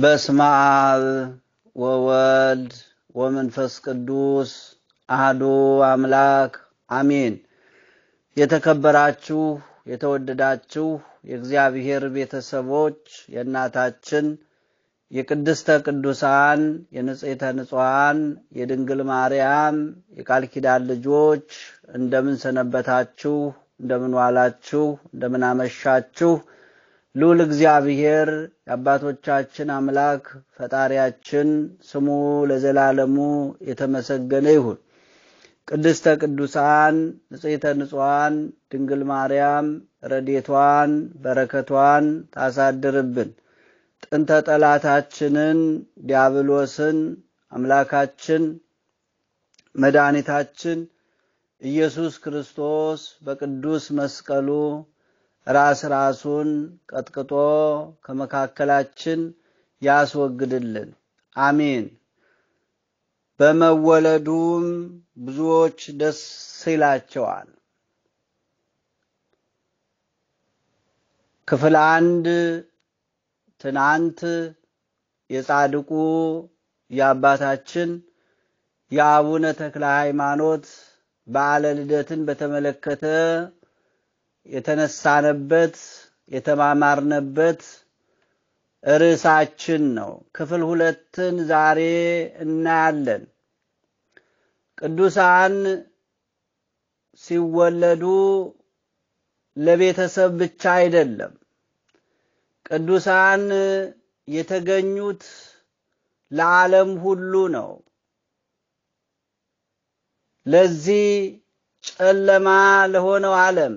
በስመ አብ ወወልድ ወመንፈስ ቅዱስ አህዶ አምላክ አሜን። የተከበራችሁ የተወደዳችሁ የእግዚአብሔር ቤተሰቦች የእናታችን የቅድስተ ቅዱሳን የንጽሕተ ንጹሐን የድንግል ማርያም የቃል ኪዳን ልጆች እንደምን ሰነበታችሁ? እንደምን ዋላችሁ? እንደምን አመሻችሁ? ልዑል እግዚአብሔር የአባቶቻችን አምላክ ፈጣሪያችን ስሙ ለዘላለሙ የተመሰገነ ይሁን። ቅድስተ ቅዱሳን ንጽሕተ ንጹሐን ድንግል ማርያም ረዴቷን በረከቷን ታሳድርብን። ጥንተ ጠላታችንን ዲያብሎስን አምላካችን መድኃኒታችን ኢየሱስ ክርስቶስ በቅዱስ መስቀሉ ራስ ራሱን ቀጥቅጦ ከመካከላችን ያስወግድልን። አሜን። በመወለዱም ብዙዎች ደስ ይላቸዋል። ክፍል አንድ ትናንት የጻድቁ የአባታችን የአቡነ ተክለ ሃይማኖት በዓለ ልደትን በተመለከተ የተነሳነበት የተማማርነበት ርዕሳችን ነው። ክፍል ሁለትን ዛሬ እናያለን። ቅዱሳን ሲወለዱ ለቤተሰብ ብቻ አይደለም። ቅዱሳን የተገኙት ለዓለም ሁሉ ነው። ለዚህ ጨለማ ለሆነው ዓለም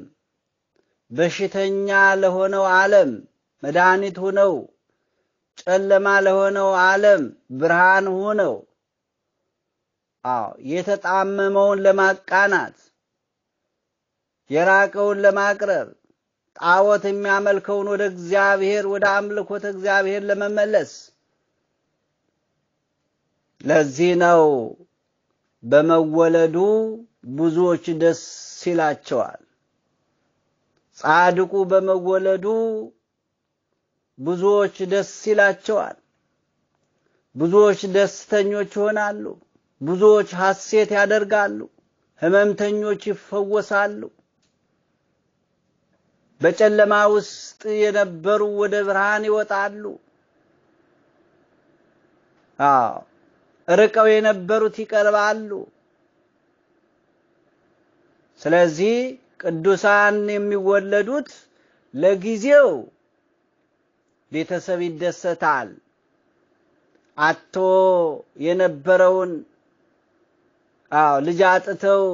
በሽተኛ ለሆነው ዓለም መድኃኒት ሁነው፣ ጨለማ ለሆነው ዓለም ብርሃን ሁነው። አዎ የተጣመመውን ለማቃናት የራቀውን ለማቅረብ ጣዖት የሚያመልከውን ወደ እግዚአብሔር ወደ አምልኮተ እግዚአብሔር ለመመለስ ለዚህ ነው በመወለዱ ብዙዎች ደስ ይላቸዋል። ጻድቁ በመወለዱ ብዙዎች ደስ ይላቸዋል፣ ብዙዎች ደስተኞች ይሆናሉ፣ ብዙዎች ሐሴት ያደርጋሉ፣ ሕመምተኞች ይፈወሳሉ። በጨለማ ውስጥ የነበሩ ወደ ብርሃን ይወጣሉ። አዎ ርቀው የነበሩት ይቀርባሉ። ስለዚህ ቅዱሳን የሚወለዱት ለጊዜው ቤተሰብ ይደሰታል። አቶ የነበረውን አዎ ልጅ አጥተው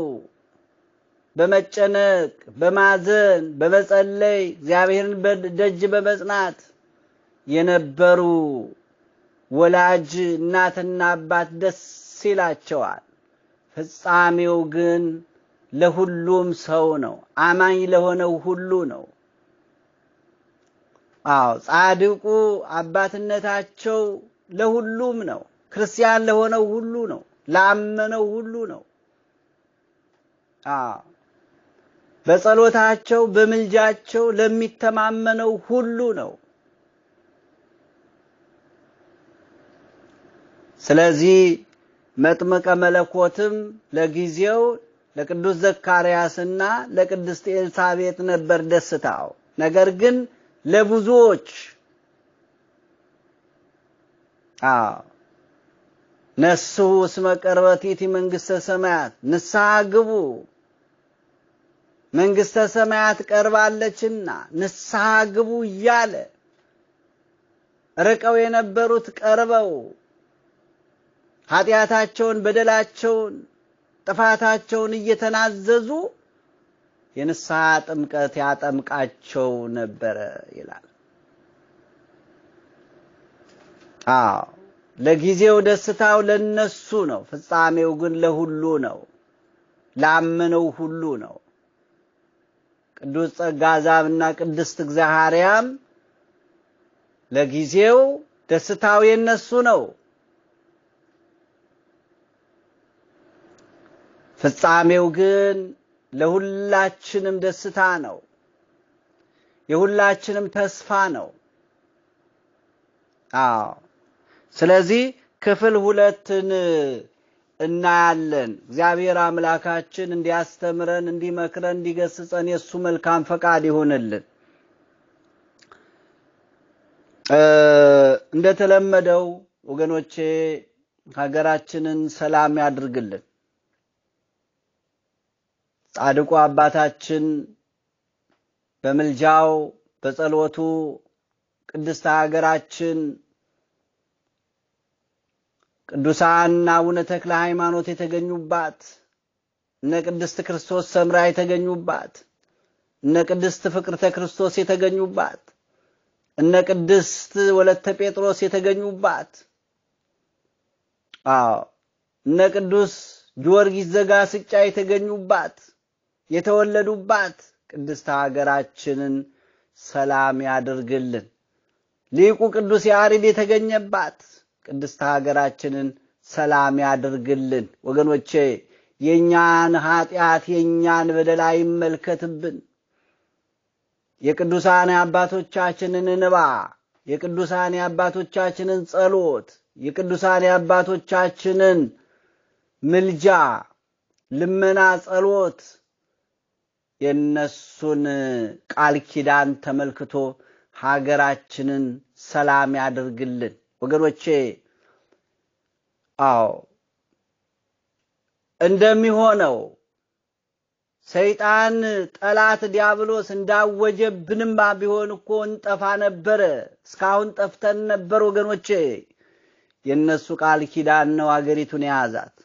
በመጨነቅ በማዘን በመጸለይ እግዚአብሔርን በደጅ በመጽናት የነበሩ ወላጅ እናትና አባት ደስ ይላቸዋል። ፍጻሜው ግን ለሁሉም ሰው ነው። አማኝ ለሆነው ሁሉ ነው። አዎ ጻድቁ አባትነታቸው ለሁሉም ነው። ክርስቲያን ለሆነው ሁሉ ነው። ላመነው ሁሉ ነው። አዎ በጸሎታቸው በምልጃቸው ለሚተማመነው ሁሉ ነው። ስለዚህ መጥምቀ መለኮትም ለጊዜው ለቅዱስ ዘካርያስና ለቅድስት ኤልሳቤጥ ነበር ደስታው። ነገር ግን ለብዙዎች ነስሑ እስመ ቀርበቲቲ መንግሥተ ሰማያት፣ ንስሐ ግቡ መንግሥተ ሰማያት ቀርባለችና ንስሐ ግቡ እያለ ርቀው የነበሩት ቀርበው ኃጢአታቸውን በደላቸውን ጥፋታቸውን እየተናዘዙ የንስሐ ጥምቀት ያጠምቃቸው ነበረ ይላል። አዎ ለጊዜው ደስታው ለነሱ ነው፣ ፍጻሜው ግን ለሁሉ ነው፣ ላመነው ሁሉ ነው። ቅዱስ ጸጋ ዛብና ቅድስት እግዚእ ለጊዜው ደስታው የነሱ ነው፣ ፍጻሜው ግን ለሁላችንም ደስታ ነው። የሁላችንም ተስፋ ነው። አዎ ስለዚህ ክፍል ሁለትን እናያለን። እግዚአብሔር አምላካችን እንዲያስተምረን፣ እንዲመክረን፣ እንዲገስጸን የእሱ መልካም ፈቃድ ይሆንልን። እንደተለመደው ወገኖቼ ሀገራችንን ሰላም ያድርግልን። ጻድቁ አባታችን በምልጃው በጸሎቱ ቅድስተ ሀገራችን ቅዱሳን አቡነ ተክለ ሃይማኖት የተገኙባት እነ ቅድስት ክርስቶስ ሰምራ የተገኙባት እነ ቅድስት ፍቅርተ ክርስቶስ የተገኙባት እነ ቅድስት ወለተ ጴጥሮስ የተገኙባት አዎ እነ ቅዱስ ጊዮርጊስ ዘጋስጫ የተገኙባት የተወለዱባት ቅድስት ሀገራችንን ሰላም ያድርግልን። ሊቁ ቅዱስ ያሬድ የተገኘባት ቅድስት ሀገራችንን ሰላም ያድርግልን። ወገኖቼ የእኛን ኃጢአት የእኛን በደል አይመልከትብን። የቅዱሳን አባቶቻችንን እንባ፣ የቅዱሳን አባቶቻችንን ጸሎት፣ የቅዱሳን አባቶቻችንን ምልጃ፣ ልመና፣ ጸሎት የእነሱን ቃል ኪዳን ተመልክቶ ሀገራችንን ሰላም ያደርግልን። ወገኖቼ አዎ እንደሚሆነው ሰይጣን ጠላት ዲያብሎስ እንዳወጀብንማ ቢሆን እኮ እንጠፋ ነበረ። እስካሁን ጠፍተን ነበር ወገኖቼ። የእነሱ ቃል ኪዳን ነው አገሪቱን የያዛት።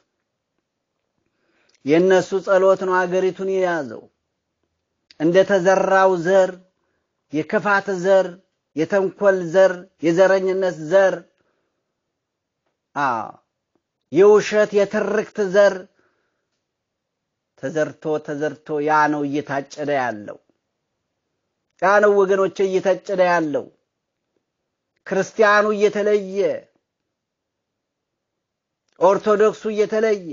የእነሱ ጸሎት ነው አገሪቱን የያዘው። እንደተዘራው ዘር የክፋት ዘር፣ የተንኮል ዘር፣ የዘረኝነት ዘር፣ የውሸት የትርክት ዘር ተዘርቶ ተዘርቶ ያ ነው እየታጨደ ያለው። ያ ነው ወገኖች እየታጨደ ያለው። ክርስቲያኑ እየተለየ፣ ኦርቶዶክሱ እየተለየ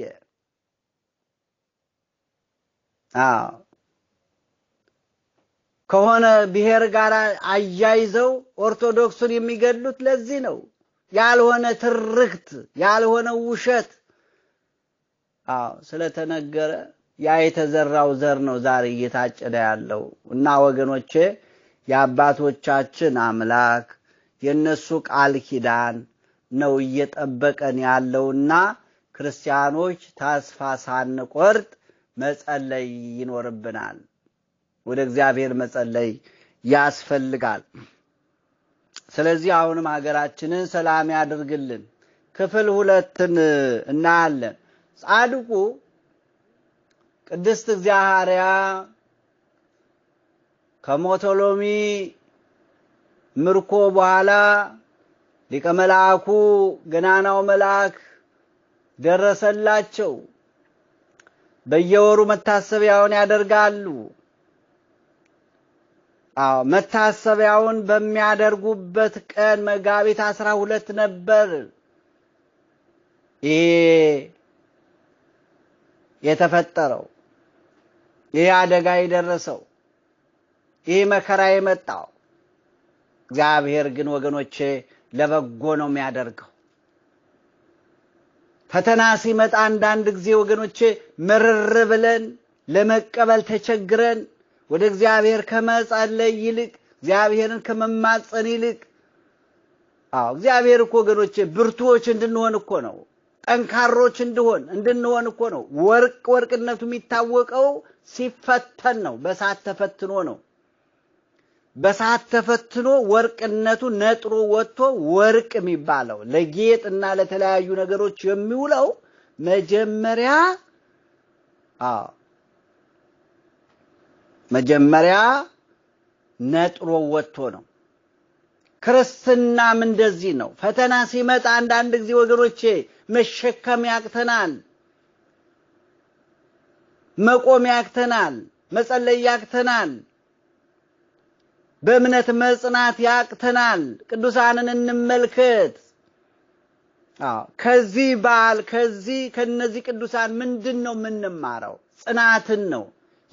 ከሆነ ብሔር ጋር አያይዘው ኦርቶዶክሱን የሚገድሉት ለዚህ ነው። ያልሆነ ትርክት፣ ያልሆነ ውሸት አዎ ስለተነገረ ያ የተዘራው ዘር ነው ዛሬ እየታጨደ ያለው እና ወገኖቼ የአባቶቻችን አምላክ የእነሱ ቃል ኪዳን ነው እየጠበቀን ያለውና ክርስቲያኖች ተስፋ ሳንቆርጥ መጸለይ ይኖርብናል። ወደ እግዚአብሔር መጸለይ ያስፈልጋል። ስለዚህ አሁንም ሀገራችንን ሰላም ያድርግልን። ክፍል ሁለትን እናያለን። ጻድቁ ቅድስት እግዚአርያ ከሞቶሎሚ ምርኮ በኋላ ሊቀ መልአኩ ገናናው መልአክ ደረሰላቸው። በየወሩ መታሰቢያውን ያደርጋሉ። አዎ መታሰቢያውን በሚያደርጉበት ቀን መጋቢት አስራ ሁለት ነበር። ይሄ የተፈጠረው ይሄ አደጋ የደረሰው ይህ መከራ የመጣው እግዚአብሔር ግን ወገኖቼ ለበጎ ነው የሚያደርገው። ፈተና ሲመጣ አንዳንድ ጊዜ ወገኖቼ ምርር ብለን ለመቀበል ተቸግረን ወደ እግዚአብሔር ከመጸለይ ይልቅ እግዚአብሔርን ከመማፀን ይልቅ አዎ እግዚአብሔር እኮ ወገኖቼ ብርቱዎች እንድንሆን እኮ ነው። ጠንካሮች እንድሆን እንድንሆን እኮ ነው። ወርቅ ወርቅነቱ የሚታወቀው ሲፈተን ነው። በሳት ተፈትኖ ነው። በሳት ተፈትኖ ወርቅነቱ ነጥሮ ወጥቶ ወርቅ የሚባለው ለጌጥ እና ለተለያዩ ነገሮች የሚውለው መጀመሪያ አዎ መጀመሪያ ነጥሮ ወጥቶ ነው። ክርስትናም እንደዚህ ነው። ፈተና ሲመጣ አንዳንድ ጊዜ ወገኖቼ መሸከም ያቅተናል፣ መቆም ያቅተናል፣ መጸለይ ያቅተናል፣ በእምነት መጽናት ያቅተናል። ቅዱሳንን እንመልከት። ከዚህ በዓል ከዚህ ከነዚህ ቅዱሳን ምንድን ነው የምንማረው? ጽናትን ነው።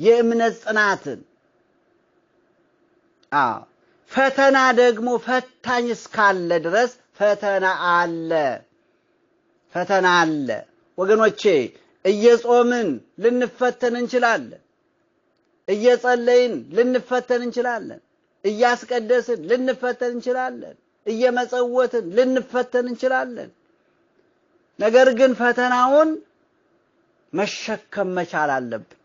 የእምነት ጽናትን ፈተና ደግሞ ፈታኝ እስካለ ድረስ ፈተና አለ ፈተና አለ። ወገኖቼ እየጾምን ልንፈተን እንችላለን። እየጸለይን ልንፈተን እንችላለን። እያስቀደስን ልንፈተን እንችላለን። እየመጸወትን ልንፈተን እንችላለን። ነገር ግን ፈተናውን መሸከም መቻል አለብን።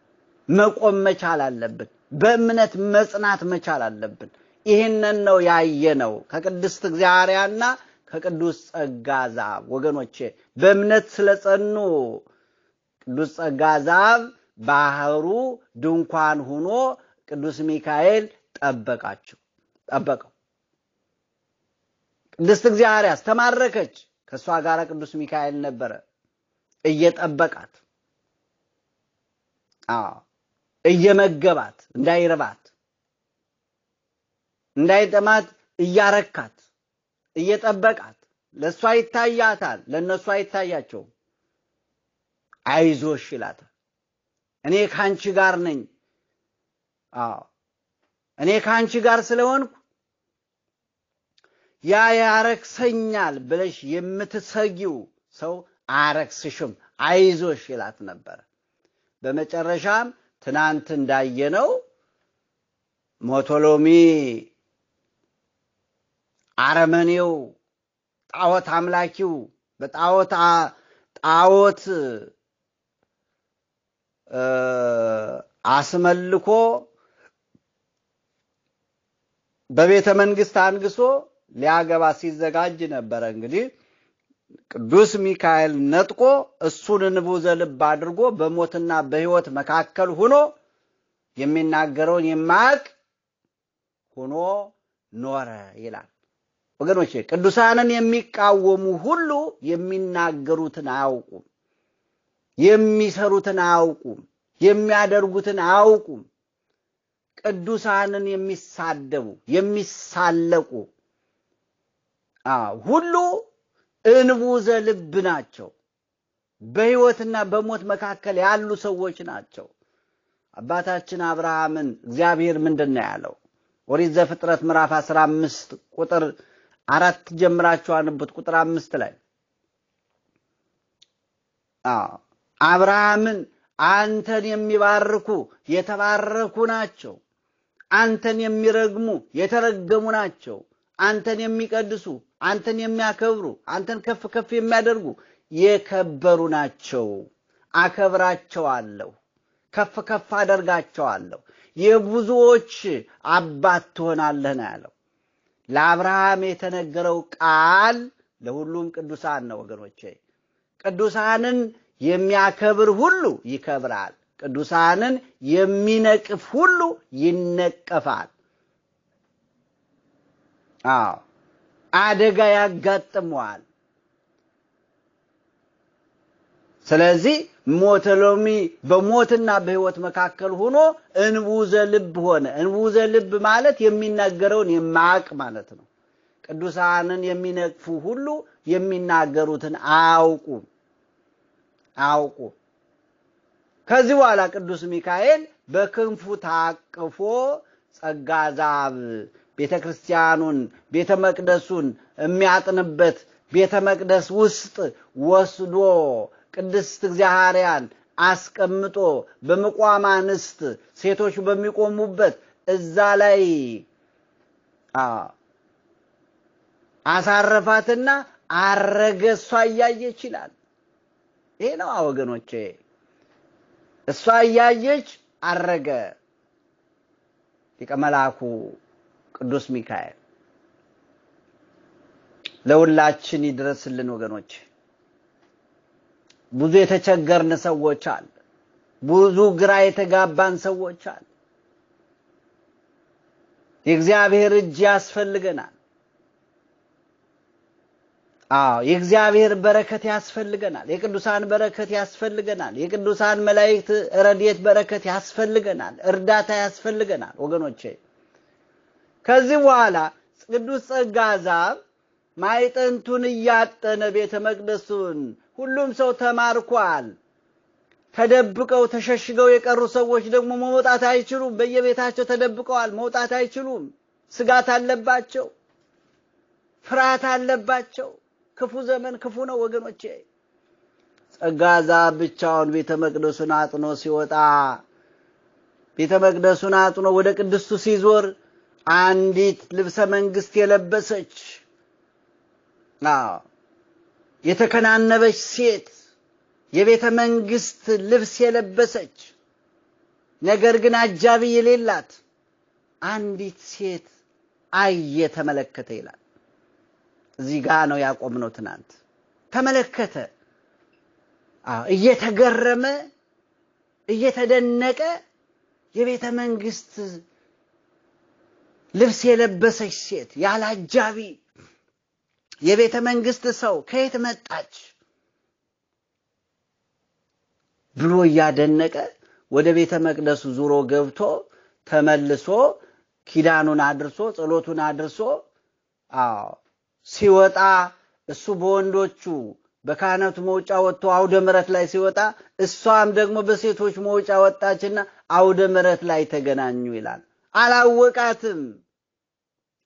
መቆም መቻል አለብን። በእምነት መጽናት መቻል አለብን። ይህንን ነው ያየነው ከቅድስት እግዚአርያና ከቅዱስ ጸጋ ዛብ። ወገኖቼ በእምነት ስለጸኑ ቅዱስ ጸጋ ዛብ ባህሩ ድንኳን ሆኖ ቅዱስ ሚካኤል ጠበቃቸው ጠበቀው። ቅድስት እግዚአብሔር አስተማረከች ከእሷ ጋር ቅዱስ ሚካኤል ነበረ እየጠበቃት። አዎ እየመገባት እንዳይረባት እንዳይጠማት እያረካት እየጠበቃት ለእሷ ይታያታል፣ ለእነሱ አይታያቸውም። አይዞሽ ይላታል። እኔ ከአንቺ ጋር ነኝ። አዎ እኔ ከአንቺ ጋር ስለሆንኩ ያ ያረክሰኛል ብለሽ የምትሰጊው ሰው አያረክስሽም፣ አይዞሽ ይላት ነበር። በመጨረሻም ትናንት እንዳየነው ሞቶሎሚ አረመኔው ጣዖት አምላኪው በጣዖት ጣዖት አስመልኮ በቤተ መንግስት አንግሶ ሊያገባ ሲዘጋጅ ነበረ እንግዲህ ቅዱስ ሚካኤል ነጥቆ እሱን ንቡዘ ልብ አድርጎ በሞትና በሕይወት መካከል ሆኖ የሚናገረውን የማያውቅ ሆኖ ኖረ ይላል። ወገኖቼ ቅዱሳንን የሚቃወሙ ሁሉ የሚናገሩትን አያውቁም፣ የሚሰሩትን አያውቁም፣ የሚያደርጉትን አያውቁም። ቅዱሳንን የሚሳደቡ የሚሳለቁ ሁሉ እንቡዘ ልብ ናቸው። በሕይወትና በሞት መካከል ያሉ ሰዎች ናቸው። አባታችን አብርሃምን እግዚአብሔር ምንድን ነው ያለው? ኦሪት ዘፍጥረት ምዕራፍ አስራ አምስት ቁጥር አራት ጀምራችሁ አንብቡት። ቁጥር አምስት ላይ አብርሃምን አንተን የሚባርኩ የተባረኩ ናቸው፣ አንተን የሚረግሙ የተረገሙ ናቸው አንተን የሚቀድሱ አንተን የሚያከብሩ አንተን ከፍ ከፍ የሚያደርጉ የከበሩ ናቸው። አከብራቸዋለሁ፣ ከፍ ከፍ አደርጋቸዋለሁ፣ የብዙዎች አባት ትሆናለህ ነው ያለው። ለአብርሃም የተነገረው ቃል ለሁሉም ቅዱሳን ነው ወገኖቼ። ቅዱሳንን የሚያከብር ሁሉ ይከብራል። ቅዱሳንን የሚነቅፍ ሁሉ ይነቀፋል። አደጋ ያጋጥመዋል። ስለዚህ ሞተ ሎሚ በሞትና በሕይወት መካከል ሆኖ እንቡዘ ልብ ሆነ። እንቡዘ ልብ ማለት የሚናገረውን የማያውቅ ማለት ነው። ቅዱሳንን የሚነቅፉ ሁሉ የሚናገሩትን አያውቁ አያውቁ። ከዚህ በኋላ ቅዱስ ሚካኤል በክንፉ ታቅፎ ጸጋ ዛብ ቤተ ክርስቲያኑን ቤተ መቅደሱን የሚያጥንበት ቤተ መቅደስ ውስጥ ወስዶ ቅድስት እግዚሐርያን አስቀምጦ በምቋም አንስት ሴቶች በሚቆሙበት እዛ ላይ አሳረፋትና አረገ። እሷ እያየች ይላል። ይሄ ነው ወገኖቼ፣ እሷ እያየች አረገ ሊቀ መላኩ ቅዱስ ሚካኤል ለሁላችን ይድረስልን ወገኖች። ብዙ የተቸገርን ሰዎች አለ። ብዙ ግራ የተጋባን ሰዎች አለ። የእግዚአብሔር እጅ ያስፈልገናል። አዎ የእግዚአብሔር በረከት ያስፈልገናል። የቅዱሳን በረከት ያስፈልገናል። የቅዱሳን መላእክት ረድኤት በረከት ያስፈልገናል። እርዳታ ያስፈልገናል ወገኖቼ። ከዚህ በኋላ ቅዱስ ጸጋ ዛብ ማይጠንቱን እያጠነ ቤተ መቅደሱን ሁሉም ሰው ተማርኳል። ተደብቀው ተሸሽገው የቀሩ ሰዎች ደግሞ መውጣት አይችሉም። በየቤታቸው ተደብቀዋል። መውጣት አይችሉም። ስጋት አለባቸው፣ ፍርሃት አለባቸው። ክፉ ዘመን ክፉ ነው ወገኖቼ። ጸጋ ዛብ ብቻውን ቤተ መቅደሱን አጥኖ ሲወጣ ቤተ መቅደሱን አጥኖ ወደ ቅድስቱ ሲዞር አንዲት ልብሰ መንግስት የለበሰች የተከናነበች ሴት የቤተ መንግስት ልብስ የለበሰች ነገር ግን አጃቢ የሌላት አንዲት ሴት አየ፣ ተመለከተ ይላል። እዚህ ጋ ነው ያቆምነው። ትናንት ተመለከተ፣ እየተገረመ እየተደነቀ የቤተ መንግስት ልብስ የለበሰች ሴት ያለ አጃቢ የቤተ መንግስት ሰው ከየት መጣች ብሎ እያደነቀ ወደ ቤተ መቅደሱ ዙሮ ገብቶ ተመልሶ ኪዳኑን አድርሶ ጸሎቱን አድርሶ ሲወጣ እሱ በወንዶቹ በካህናቱ መውጫ ወጥቶ አውደ ምረት ላይ ሲወጣ እሷም ደግሞ በሴቶች መውጫ ወጣችና አውደ ምረት ላይ ተገናኙ ይላል። አላወቃትም።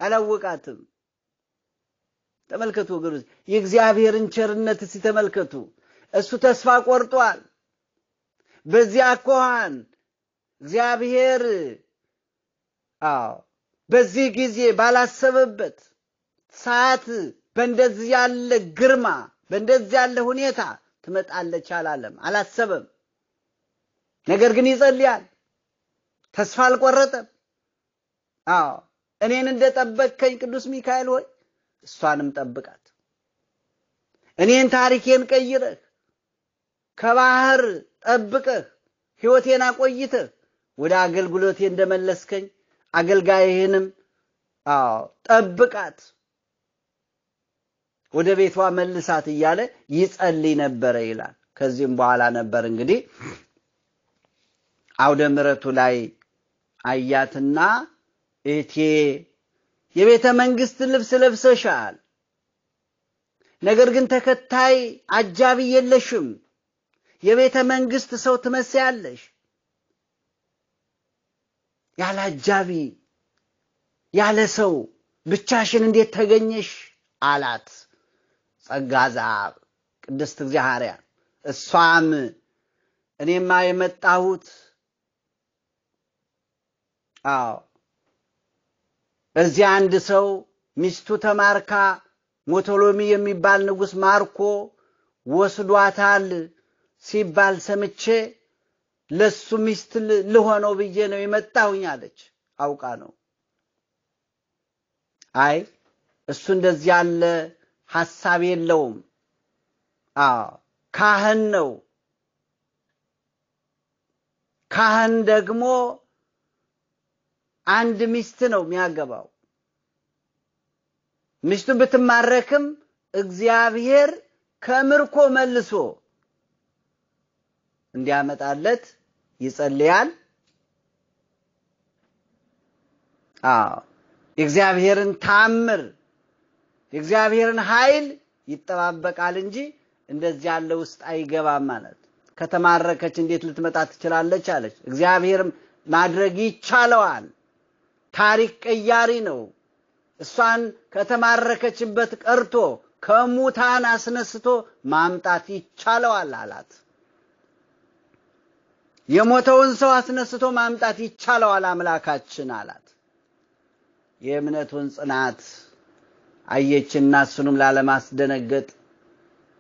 አላወቃትም። ተመልከቱ ወገኖች፣ የእግዚአብሔርን ቸርነት እስቲ ተመልከቱ። እሱ ተስፋ ቆርጧል። በዚህ አኳኋን እግዚአብሔር አዎ በዚህ ጊዜ ባላሰበበት ሰዓት በእንደዚህ ያለ ግርማ በእንደዚህ ያለ ሁኔታ ትመጣለች አላለም፣ አላሰበም። ነገር ግን ይጸልያል። ተስፋ አልቆረጠም። አዎ እኔን እንደጠበቅከኝ ቅዱስ ሚካኤል ሆይ እሷንም ጠብቃት። እኔን ታሪኬን ቀይረህ ከባህር ጠብቀህ ሕይወቴን አቆይተህ ወደ አገልግሎቴ እንደመለስከኝ አገልጋይህንም ጠብቃት፣ ወደ ቤቷ መልሳት እያለ ይጸልይ ነበረ ይላል። ከዚህም በኋላ ነበር እንግዲህ አውደ ምረቱ ላይ አያትና ቤቴ የቤተ መንግሥት ልብስ ለብሰሻል፣ ነገር ግን ተከታይ አጃቢ የለሽም። የቤተ መንግሥት ሰው ትመስያለሽ። ያለ አጃቢ ያለ ሰው ብቻሽን እንዴት ተገኘሽ? አላት ጸጋ ዘአብ ቅድስት እግዚአብሔር። እሷም እኔማ የመጣሁት አዎ እዚያ አንድ ሰው ሚስቱ ተማርካ ሞቶሎሚ የሚባል ንጉሥ ማርኮ ወስዷታል ሲባል ሰምቼ ለሱ ሚስት ልሆነው ብዬ ነው የመጣሁኝ አለች። አውቃ ነው። አይ እሱ እንደዚህ ያለ ሐሳብ የለውም። ካህን ነው። ካህን ደግሞ አንድ ሚስት ነው የሚያገባው። ሚስቱ ብትማረክም እግዚአብሔር ከምርኮ መልሶ እንዲያመጣለት ይጸልያል። አዎ የእግዚአብሔርን ታምር የእግዚአብሔርን ኃይል ይጠባበቃል እንጂ እንደዚህ ያለ ውስጥ አይገባም ማለት። ከተማረከች እንዴት ልትመጣ ትችላለች አለች። እግዚአብሔርም ማድረግ ይቻለዋል። ታሪክ ቀያሪ ነው። እሷን ከተማረከችበት ቀርቶ ከሙታን አስነስቶ ማምጣት ይቻለዋል አላት። የሞተውን ሰው አስነስቶ ማምጣት ይቻለዋል አምላካችን አላት። የእምነቱን ጽናት አየችና እሱንም ላለማስደነገጥ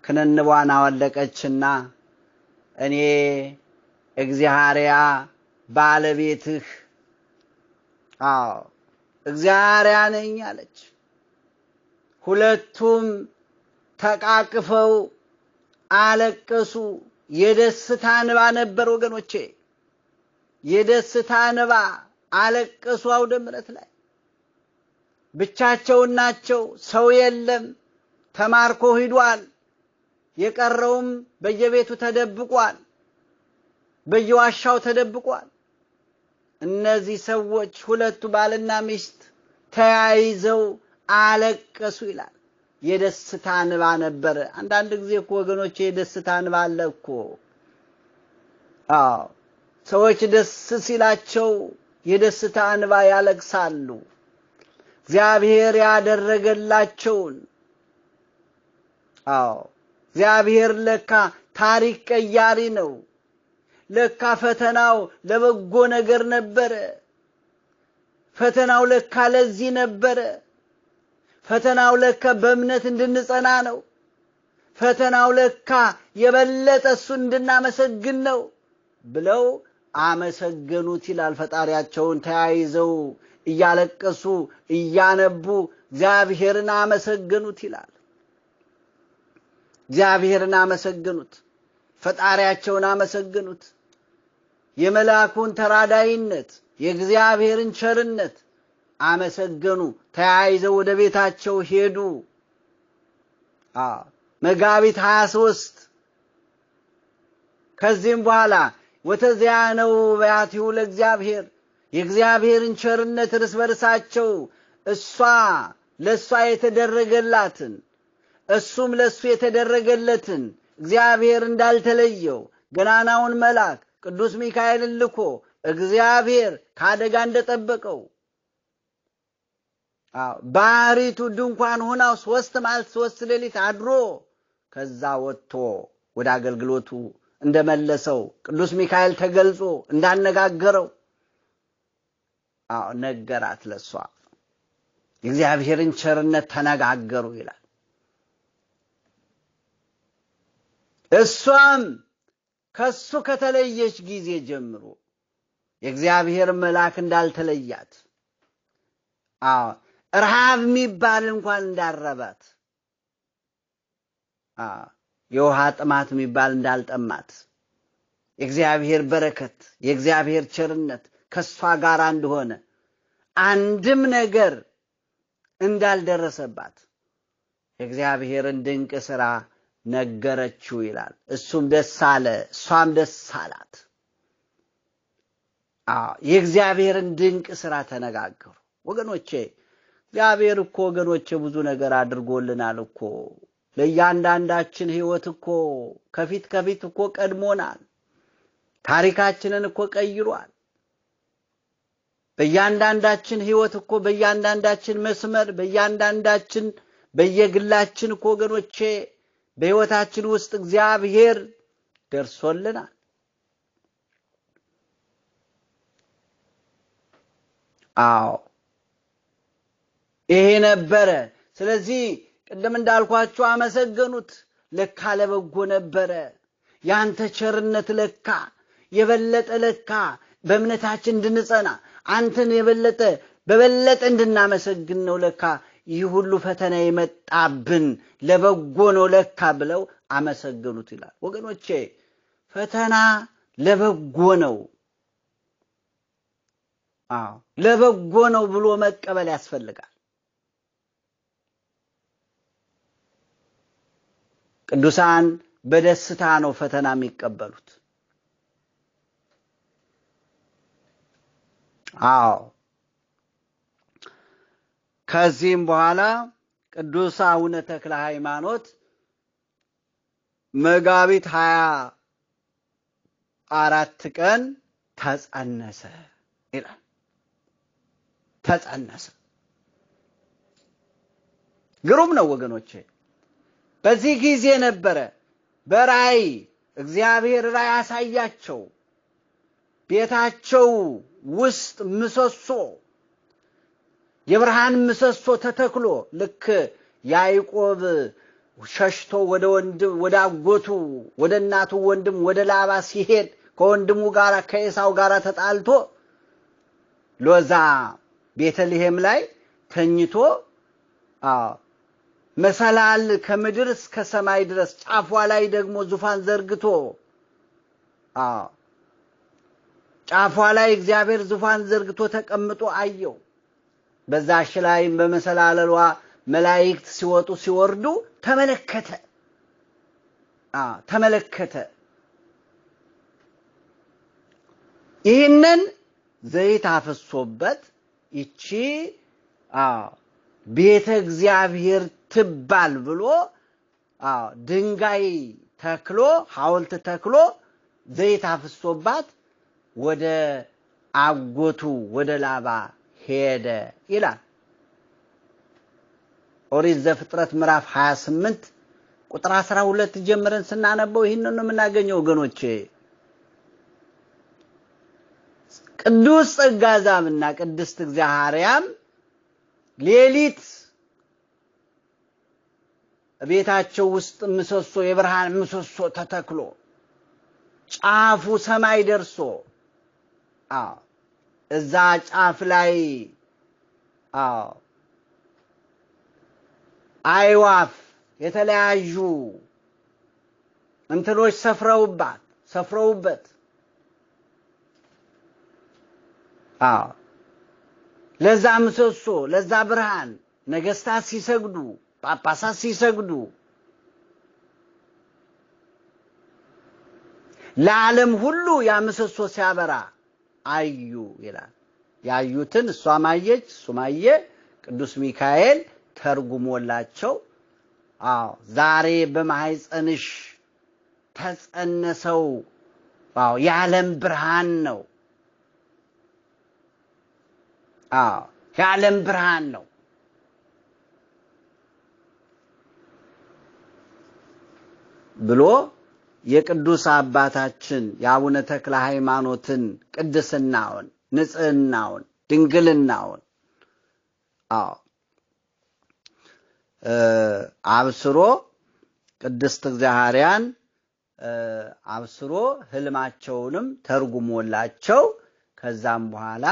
ክንንቧን አወለቀችና እኔ እግዚአርያ ባለቤትህ አዎ እግዚአብሔር ነኝ አለች። ሁለቱም ተቃቅፈው አለቀሱ። የደስታ እንባ ነበር ወገኖቼ፣ የደስታ እንባ አለቀሱ። አውደ ላይ ብቻቸውን ናቸው፣ ሰው የለም። ተማርኮ ሂዷል። የቀረውም በየቤቱ ተደብቋል፣ በየዋሻው ተደብቋል። እነዚህ ሰዎች ሁለቱ ባልና ሚስት ተያይዘው አለቀሱ ይላል። የደስታ እንባ ነበረ። አንዳንድ ጊዜ እኮ ወገኖች የደስታ እንባ አለ እኮ። አዎ ሰዎች ደስ ሲላቸው የደስታ እንባ ያለቅሳሉ። እግዚአብሔር ያደረገላቸውን አዎ እግዚአብሔር ለካ ታሪክ ቀያሪ ነው። ለካ ፈተናው ለበጎ ነገር ነበረ። ፈተናው ለካ ለዚህ ነበረ። ፈተናው ለካ በእምነት እንድንጸና ነው። ፈተናው ለካ የበለጠ እሱ እንድናመሰግን ነው ብለው አመሰገኑት ይላል። ፈጣሪያቸውን ተያይዘው እያለቀሱ እያነቡ እግዚአብሔርን አመሰገኑት ይላል። እግዚአብሔርን አመሰገኑት፣ ፈጣሪያቸውን አመሰገኑት። የመልአኩን ተራዳይነት የእግዚአብሔርን ቸርነት አመሰገኑ። ተያይዘው ወደ ቤታቸው ሄዱ። መጋቢት 23 ከዚህም በኋላ ነው በያቲሁ ለእግዚአብሔር የእግዚአብሔርን ቸርነት እርስ በርሳቸው እሷ ለእሷ የተደረገላትን እሱም ለእሱ የተደረገለትን እግዚአብሔር እንዳልተለየው ገናናውን መልአክ ቅዱስ ሚካኤልን ልኮ እግዚአብሔር ከአደጋ እንደጠበቀው ባህሪቱ ድንኳን ሆና ሶስት ማለት ሶስት ሌሊት አድሮ ከዛ ወጥቶ ወደ አገልግሎቱ እንደመለሰው ቅዱስ ሚካኤል ተገልጾ እንዳነጋገረው ነገራት። ለሷ የእግዚአብሔርን ቸርነት ተነጋገሩ ይላል እሷም ከሱ ከተለየች ጊዜ ጀምሮ የእግዚአብሔር መልአክ እንዳልተለያት፣ አዎ ረሃብ የሚባል እንኳን እንዳረባት፣ የውሃ ጥማት የሚባል እንዳልጠማት፣ የእግዚአብሔር በረከት የእግዚአብሔር ቸርነት ከእሷ ጋር እንደሆነ አንድም ነገር እንዳልደረሰባት የእግዚአብሔርን ድንቅ ስራ ነገረችው ይላል። እሱም ደስ አለ፣ እሷም ደስ አላት። የእግዚአብሔርን ድንቅ ስራ ተነጋገሩ። ወገኖቼ እግዚአብሔር እኮ ወገኖቼ ብዙ ነገር አድርጎልናል እኮ ለእያንዳንዳችን ህይወት እኮ ከፊት ከፊት እኮ ቀድሞናል። ታሪካችንን እኮ ቀይሯል። በእያንዳንዳችን ህይወት እኮ በእያንዳንዳችን መስመር በእያንዳንዳችን በየግላችን እኮ ወገኖቼ በሕይወታችን ውስጥ እግዚአብሔር ደርሶልናል። አዎ ይሄ ነበረ። ስለዚህ ቅድም እንዳልኳቸው አመሰገኑት። ለካ ለበጎ ነበረ። ያንተ ቸርነት ለካ የበለጠ ለካ በእምነታችን እንድንጸና አንተን የበለጠ በበለጠ እንድናመሰግን ነው ለካ ይህ ሁሉ ፈተና የመጣብን ለበጎ ነው ለካ ብለው አመሰገኑት ይላል። ወገኖቼ ፈተና ለበጎ ነው። አዎ ለበጎ ነው ብሎ መቀበል ያስፈልጋል። ቅዱሳን በደስታ ነው ፈተና የሚቀበሉት። አዎ ከዚህም በኋላ ቅዱስ አቡነ ተክለ ሃይማኖት መጋቢት ሀያ አራት ቀን ተጸነሰ ይላል። ተጸነሰ። ግሩም ነው ወገኖቼ። በዚህ ጊዜ ነበረ በራእይ እግዚአብሔር ራእይ ያሳያቸው ቤታቸው ውስጥ ምሰሶ የብርሃን ምሰሶ ተተክሎ ልክ ያዕቆብ ሸሽቶ ወደ ወንድም ወደ አጎቱ ወደ እናቱ ወንድም ወደ ላባ ሲሄድ ከወንድሙ ጋር ከኤሳው ጋር ተጣልቶ ሎዛ ቤተልሔም ላይ ተኝቶ መሰላል ከምድር እስከ ሰማይ ድረስ ጫፏ ላይ ደግሞ ዙፋን ዘርግቶ ጫፏ ላይ እግዚአብሔር ዙፋን ዘርግቶ ተቀምጦ አየው። በዛሽ ላይም በመሰላለሏ መላእክት ሲወጡ ሲወርዱ ተመለከተ ተመለከተ። ይህንን ዘይት አፈሶበት ይቺ ቤተ እግዚአብሔር ትባል ብሎ ድንጋይ ተክሎ ሐውልት ተክሎ ዘይት አፍሶባት ወደ አጎቱ ወደ ላባ ሄደ ይላል። ኦሪት ዘፍጥረት ምዕራፍ 28 ቁጥር 12 ጀምረን ስናነበው ይህንን ነው የምናገኘው ወገኖቼ። ቅዱስ ጸጋዛምና ቅድስት እግዚአብሔርያም ሌሊት ቤታቸው ውስጥ ምሰሶ የብርሃን ምሰሶ ተተክሎ ጫፉ ሰማይ ደርሶ እዛ ጫፍ ላይ አዎ አይዋፍ የተለያዩ እንትኖች ሰፍረውባት ሰፍረውበት አዎ ለዛ ምሰሶ ለዛ ብርሃን ነገስታት ሲሰግዱ፣ ጳጳሳት ሲሰግዱ፣ ለዓለም ሁሉ ያ ምሰሶ ሲያበራ አዩ ይላል። ያዩትን እሷም አየች፣ እሱም አየ። ቅዱስ ሚካኤል ተርጉሞላቸው አዎ ዛሬ በማህፀንሽ ተጸነሰው። አዎ የዓለም ብርሃን ነው። አዎ የዓለም ብርሃን ነው። ብሎ የቅዱስ አባታችን የአቡነ ተክለ ሃይማኖትን ቅድስናውን፣ ንጽህናውን፣ ድንግልናውን አዎ አብስሮ ቅድስት እግዚሐርያን አብስሮ ህልማቸውንም ተርጉሞላቸው ከዛም በኋላ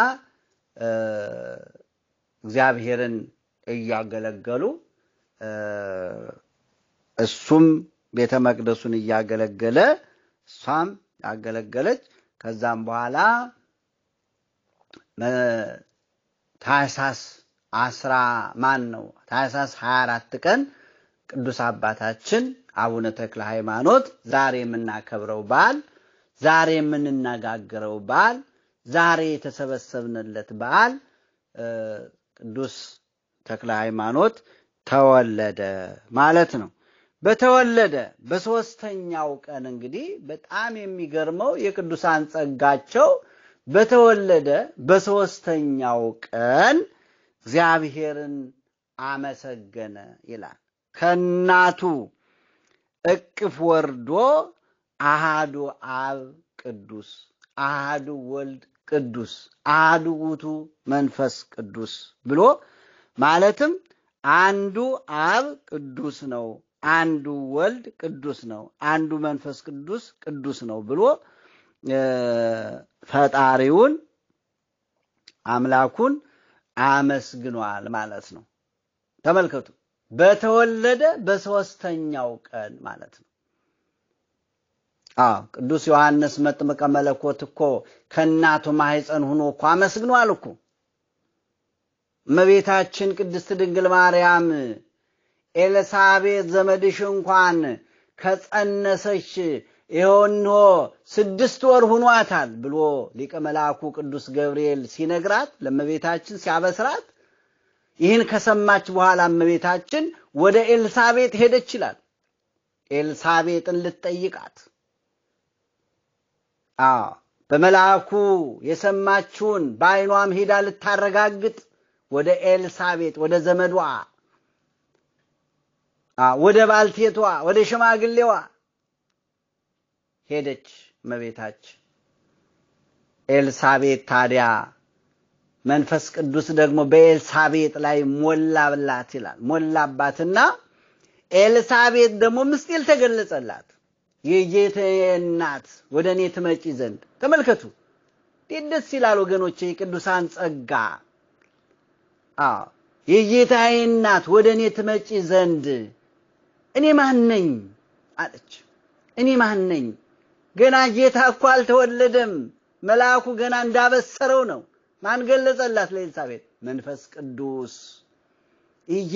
እግዚአብሔርን እያገለገሉ እሱም ቤተ መቅደሱን እያገለገለ እሷም ያገለገለች። ከዛም በኋላ ታሳስ አስራ ማን ነው ሀያ 24 ቀን ቅዱስ አባታችን አቡነ ተክለ ሃይማኖት ዛሬ የምናከብረው በዓል ዛሬ የምንነጋገረው በዓል ዛሬ የተሰበሰብንለት በዓል ቅዱስ ተክለ ሃይማኖት ተወለደ ማለት ነው። በተወለደ በሶስተኛው ቀን እንግዲህ በጣም የሚገርመው የቅዱሳን ጸጋቸው በተወለደ በሶስተኛው ቀን እግዚአብሔርን አመሰገነ ይላል። ከእናቱ እቅፍ ወርዶ አሃዱ አብ ቅዱስ፣ አሃዱ ወልድ ቅዱስ፣ አሃዱ ውቱ መንፈስ ቅዱስ ብሎ ማለትም አንዱ አብ ቅዱስ ነው አንዱ ወልድ ቅዱስ ነው፣ አንዱ መንፈስ ቅዱስ ቅዱስ ነው ብሎ ፈጣሪውን አምላኩን አመስግኗል ማለት ነው። ተመልከቱ፣ በተወለደ በሶስተኛው ቀን ማለት ነው። አዎ ቅዱስ ዮሐንስ መጥምቀ መለኮት እኮ ከእናቱ ማሕፀን ሁኖ እኮ አመስግኗል እኮ እመቤታችን ቅድስት ድንግል ማርያም ኤልሳቤት ዘመድሽ እንኳን ከጸነሰች ይኸውንሆ ስድስት ወር ሁኗታል ብሎ ሊቀ መልአኩ ቅዱስ ገብርኤል ሲነግራት ለእመቤታችን ሲያበስራት ይህን ከሰማች በኋላ እመቤታችን ወደ ኤልሳቤጥ ሄደች ይላል። ኤልሳቤጥን ልትጠይቃት በመልአኩ የሰማችውን በዓይኗም ሄዳ ልታረጋግጥ ወደ ኤልሳቤጥ ወደ ዘመዷ ወደ ባልቴቷ ወደ ሽማግሌዋ ሄደች እመቤታች። ኤልሳቤጥ ታዲያ መንፈስ ቅዱስ ደግሞ በኤልሳቤጥ ላይ ሞላላት ይላል። ሞላባትና ኤልሳቤጥ ደግሞ ምስጢር ተገለጸላት፣ የጌታዬ እናት ወደ እኔ ትመጪ ዘንድ። ተመልከቱ ደስ ይላል ወገኖቼ፣ የቅዱሳን ጸጋ የጌታዬ እናት ወደ እኔ ትመጪ ዘንድ እኔ ማን ነኝ አለች። እኔ ማን ነኝ? ገና ጌታ እኮ አልተወለደም። መልአኩ ገና እንዳበሰረው ነው። ማን ገለጸላት ለኤልሳቤት? መንፈስ ቅዱስ። ይህ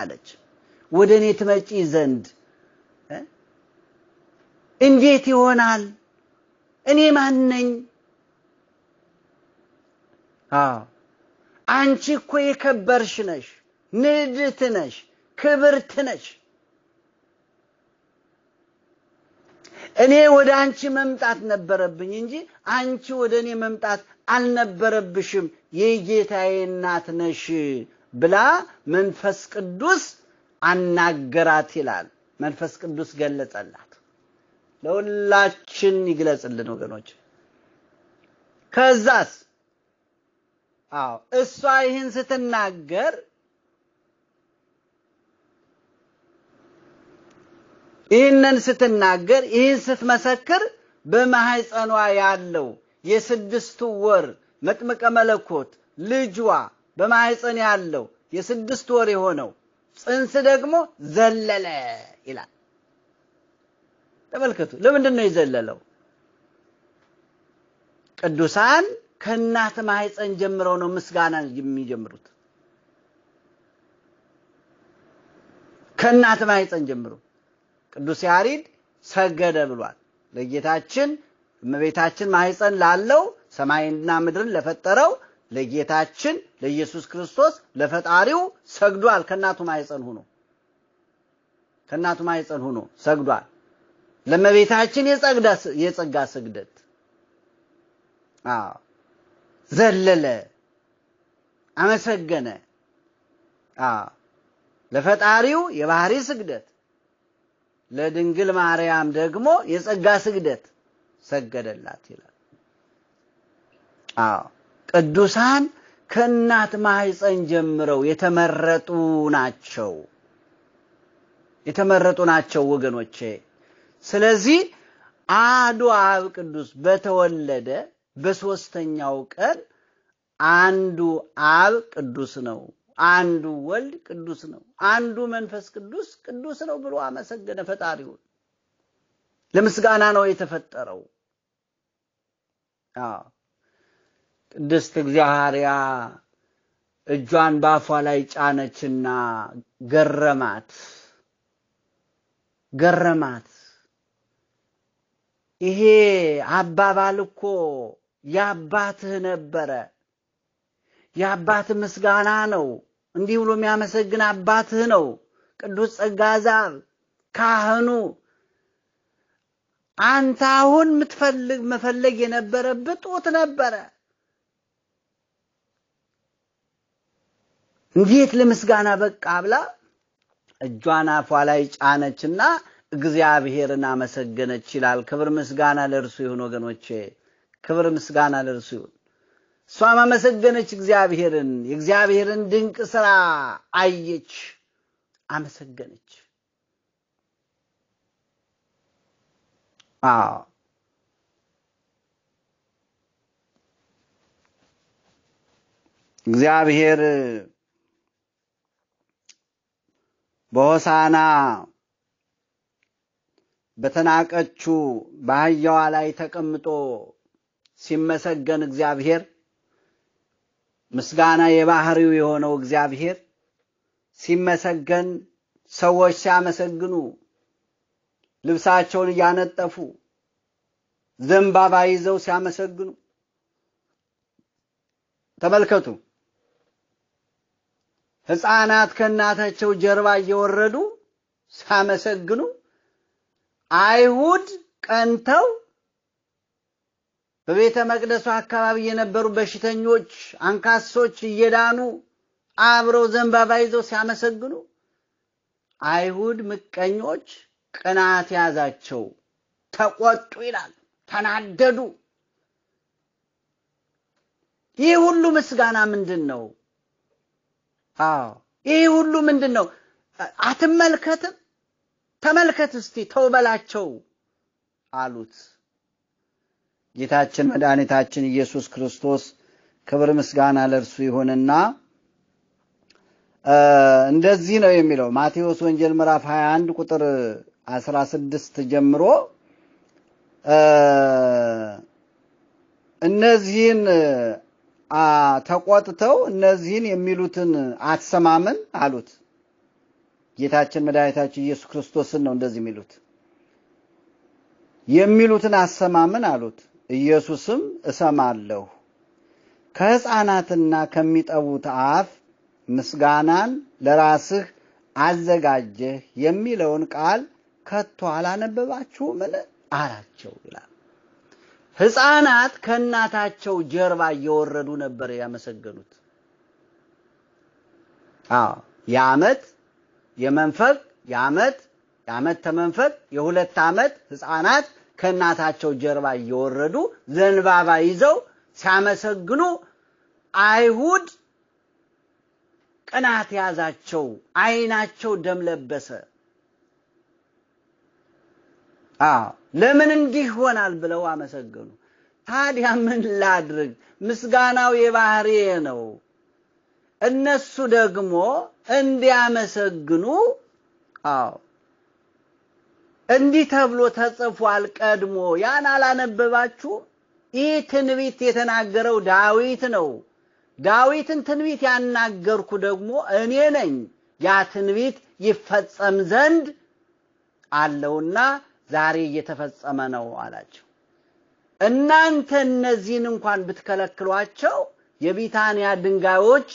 አለች። ወደ እኔ ትመጪ ዘንድ እንዴት ይሆናል? እኔ ማን ነኝ? አንቺ እኮ የከበርሽ ነሽ፣ ንድት ነሽ፣ ክብርት ነሽ። እኔ ወደ አንቺ መምጣት ነበረብኝ እንጂ አንቺ ወደ እኔ መምጣት አልነበረብሽም፣ የጌታዬ እናት ነሽ ብላ መንፈስ ቅዱስ አናገራት ይላል። መንፈስ ቅዱስ ገለጸላት። ለሁላችን ይግለጽልን ወገኖች። ከዛስ አዎ እሷ ይህን ስትናገር ይህንን ስትናገር ይህን ስትመሰክር በማህፀኗ ያለው የስድስቱ ወር መጥምቀ መለኮት ልጇ በማህፀን ያለው የስድስት ወር የሆነው ጽንስ ደግሞ ዘለለ ይላል። ተመልከቱ። ለምንድን ነው የዘለለው? ቅዱሳን ከእናት ማህፀን ጀምረው ነው ምስጋና የሚጀምሩት። ከእናት ማህፀን ጀምረው ቅዱስ ያሪድ ሰገደ ብሏል። ለጌታችን እመቤታችን ማህፀን ላለው ሰማይና ምድርን ለፈጠረው ለጌታችን ለኢየሱስ ክርስቶስ ለፈጣሪው ሰግዷል። ከእናቱ ማህፀን ሆኖ ከእናቱ ማህፀን ሆኖ ሰግዷል። ለእመቤታችን የጸጋ ስግደት ዘለለ፣ አመሰገነ ለፈጣሪው የባህሪ ስግደት ለድንግል ማርያም ደግሞ የጸጋ ስግደት ሰገደላት ይላል። አዎ ቅዱሳን ከእናት ማህፀን ጀምረው የተመረጡ ናቸው፣ የተመረጡ ናቸው ወገኖቼ። ስለዚህ አሐዱ አብ ቅዱስ በተወለደ በሦስተኛው ቀን አንዱ አብ ቅዱስ ነው አንዱ ወልድ ቅዱስ ነው፣ አንዱ መንፈስ ቅዱስ ቅዱስ ነው ብሎ አመሰገነ ፈጣሪውን። ለምስጋና ነው የተፈጠረው። ቅድስት እግዚአብሔር እጇን በአፏ ላይ ጫነችና ገረማት ገረማት። ይሄ አባባል እኮ የአባትህ ነበረ የአባት ምስጋና ነው እንዲህ ብሎ የሚያመሰግን አባትህ ነው ቅዱስ ጸጋዛብ ካህኑ። አንተ አሁን የምትፈልግ መፈለግ የነበረብህ ጡት ነበረ። እንዴት ለምስጋና በቃ ብላ እጇን አፏ ላይ ጫነችና እግዚአብሔርን አመሰገነች ይላል። ክብር ምስጋና ለእርሱ ይሁን ወገኖቼ፣ ክብር ምስጋና ለእርሱ ይሁን። እሷም አመሰገነች እግዚአብሔርን። የእግዚአብሔርን ድንቅ ስራ አየች፣ አመሰገነች። አዎ እግዚአብሔር በሆሳና በተናቀችው በአህያዋ ላይ ተቀምጦ ሲመሰገን እግዚአብሔር ምስጋና የባህሪው የሆነው እግዚአብሔር ሲመሰገን ሰዎች ሲያመሰግኑ ልብሳቸውን እያነጠፉ ዘንባባ ይዘው ሲያመሰግኑ ተመልከቱ። ሕፃናት ከእናታቸው ጀርባ እየወረዱ ሲያመሰግኑ አይሁድ ቀንተው በቤተ መቅደሱ አካባቢ የነበሩ በሽተኞች፣ አንካሶች እየዳኑ አብረው ዘንባባ ይዘው ሲያመሰግኑ አይሁድ ምቀኞች ቅናት ያዛቸው፣ ተቆጡ ይላል። ተናደዱ። ይህ ሁሉ ምስጋና ምንድን ነው? አዎ ይህ ሁሉ ምንድን ነው? አትመልከትም? ተመልከት እስቲ ተውበላቸው አሉት። ጌታችን መድኃኒታችን ኢየሱስ ክርስቶስ ክብር ምስጋና ለእርሱ ይሁንና እንደዚህ ነው የሚለው ማቴዎስ ወንጌል ምዕራፍ 21 ቁጥር 16 ጀምሮ እነዚህን ተቆጥተው እነዚህን የሚሉትን አትሰማምን አሉት። ጌታችን መድኃኒታችን ኢየሱስ ክርስቶስን ነው እንደዚህ የሚሉት የሚሉትን አሰማምን አሉት። ኢየሱስም እሰማለሁ ከሕፃናትና ከሚጠቡት አፍ ምስጋናን ለራስህ አዘጋጀህ የሚለውን ቃል ከቶ አላነበባችሁምን አላቸው ይላል። ሕፃናት ከእናታቸው ጀርባ እየወረዱ ነበር ያመሰገኑት። አዎ የዓመት የመንፈቅ የዓመት የዓመት ተመንፈቅ የሁለት ዓመት ሕፃናት ከእናታቸው ጀርባ እየወረዱ ዘንባባ ይዘው ሲያመሰግኑ አይሁድ ቅናት ያዛቸው፣ አይናቸው ደም ለበሰ። ለምን እንዲህ ይሆናል ብለው አመሰገኑ። ታዲያ ምን ላድርግ? ምስጋናው የባህሬ ነው። እነሱ ደግሞ እንዲያመሰግኑ አዎ እንዲህ ተብሎ ተጽፏል ቀድሞ። ያን አላነበባችሁ? ይህ ትንቢት የተናገረው ዳዊት ነው። ዳዊትን ትንቢት ያናገርኩ ደግሞ እኔ ነኝ። ያ ትንቢት ይፈጸም ዘንድ አለውና ዛሬ እየተፈጸመ ነው አላቸው። እናንተ እነዚህን እንኳን ብትከለክሏቸው የቢታንያ ድንጋዮች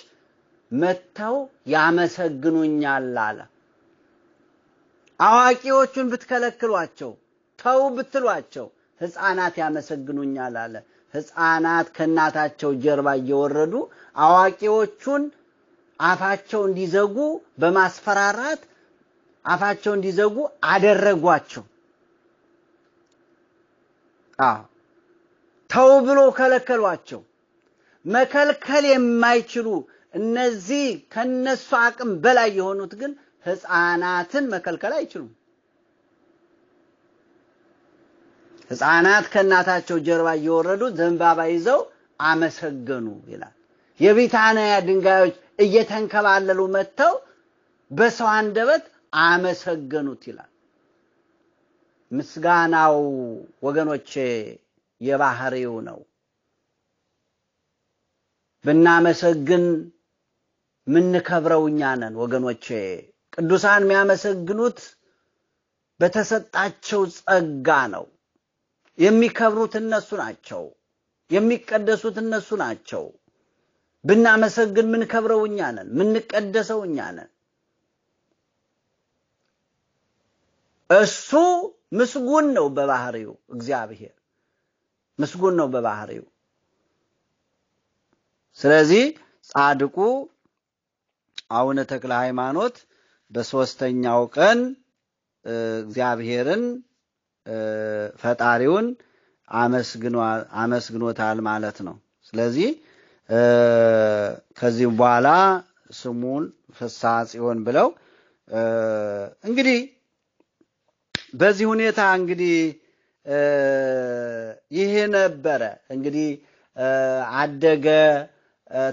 መጥተው ያመሰግኑኛል አለ። አዋቂዎቹን ብትከለክሏቸው፣ ተው ብትሏቸው ሕፃናት ያመሰግኑኛል አለ። ሕፃናት ከእናታቸው ጀርባ እየወረዱ አዋቂዎቹን አፋቸው እንዲዘጉ በማስፈራራት አፋቸው እንዲዘጉ አደረጓቸው። ተው ብሎ ከለከሏቸው። መከልከል የማይችሉ እነዚህ ከነሱ አቅም በላይ የሆኑት ግን ህፃናትን መከልከል አይችሉም። ህፃናት ከእናታቸው ጀርባ እየወረዱ ዘንባባ ይዘው አመሰገኑ ይላል። የቢታንያ ድንጋዮች እየተንከባለሉ መጥተው በሰው አንደበት አመሰገኑት ይላል። ምስጋናው ወገኖቼ የባህሪው ነው። ብናመሰግን ምንከብረው እኛ ነን ወገኖቼ። ቅዱሳን የሚያመሰግኑት በተሰጣቸው ጸጋ ነው። የሚከብሩት እነሱ ናቸው። የሚቀደሱት እነሱ ናቸው። ብናመሰግን ምንከብረው እኛ ነን፣ ምንቀደሰው እኛ ነን። እሱ ምስጉን ነው በባህሪው። እግዚአብሔር ምስጉን ነው በባህሪው። ስለዚህ ጻድቁ አቡነ ተክለ ሃይማኖት በሶስተኛው ቀን እግዚአብሔርን ፈጣሪውን አመስግኖታል ማለት ነው። ስለዚህ ከዚህ በኋላ ስሙን ፍሳ ጽዮን ብለው እንግዲህ በዚህ ሁኔታ እንግዲህ ይሄ ነበረ እንግዲህ አደገ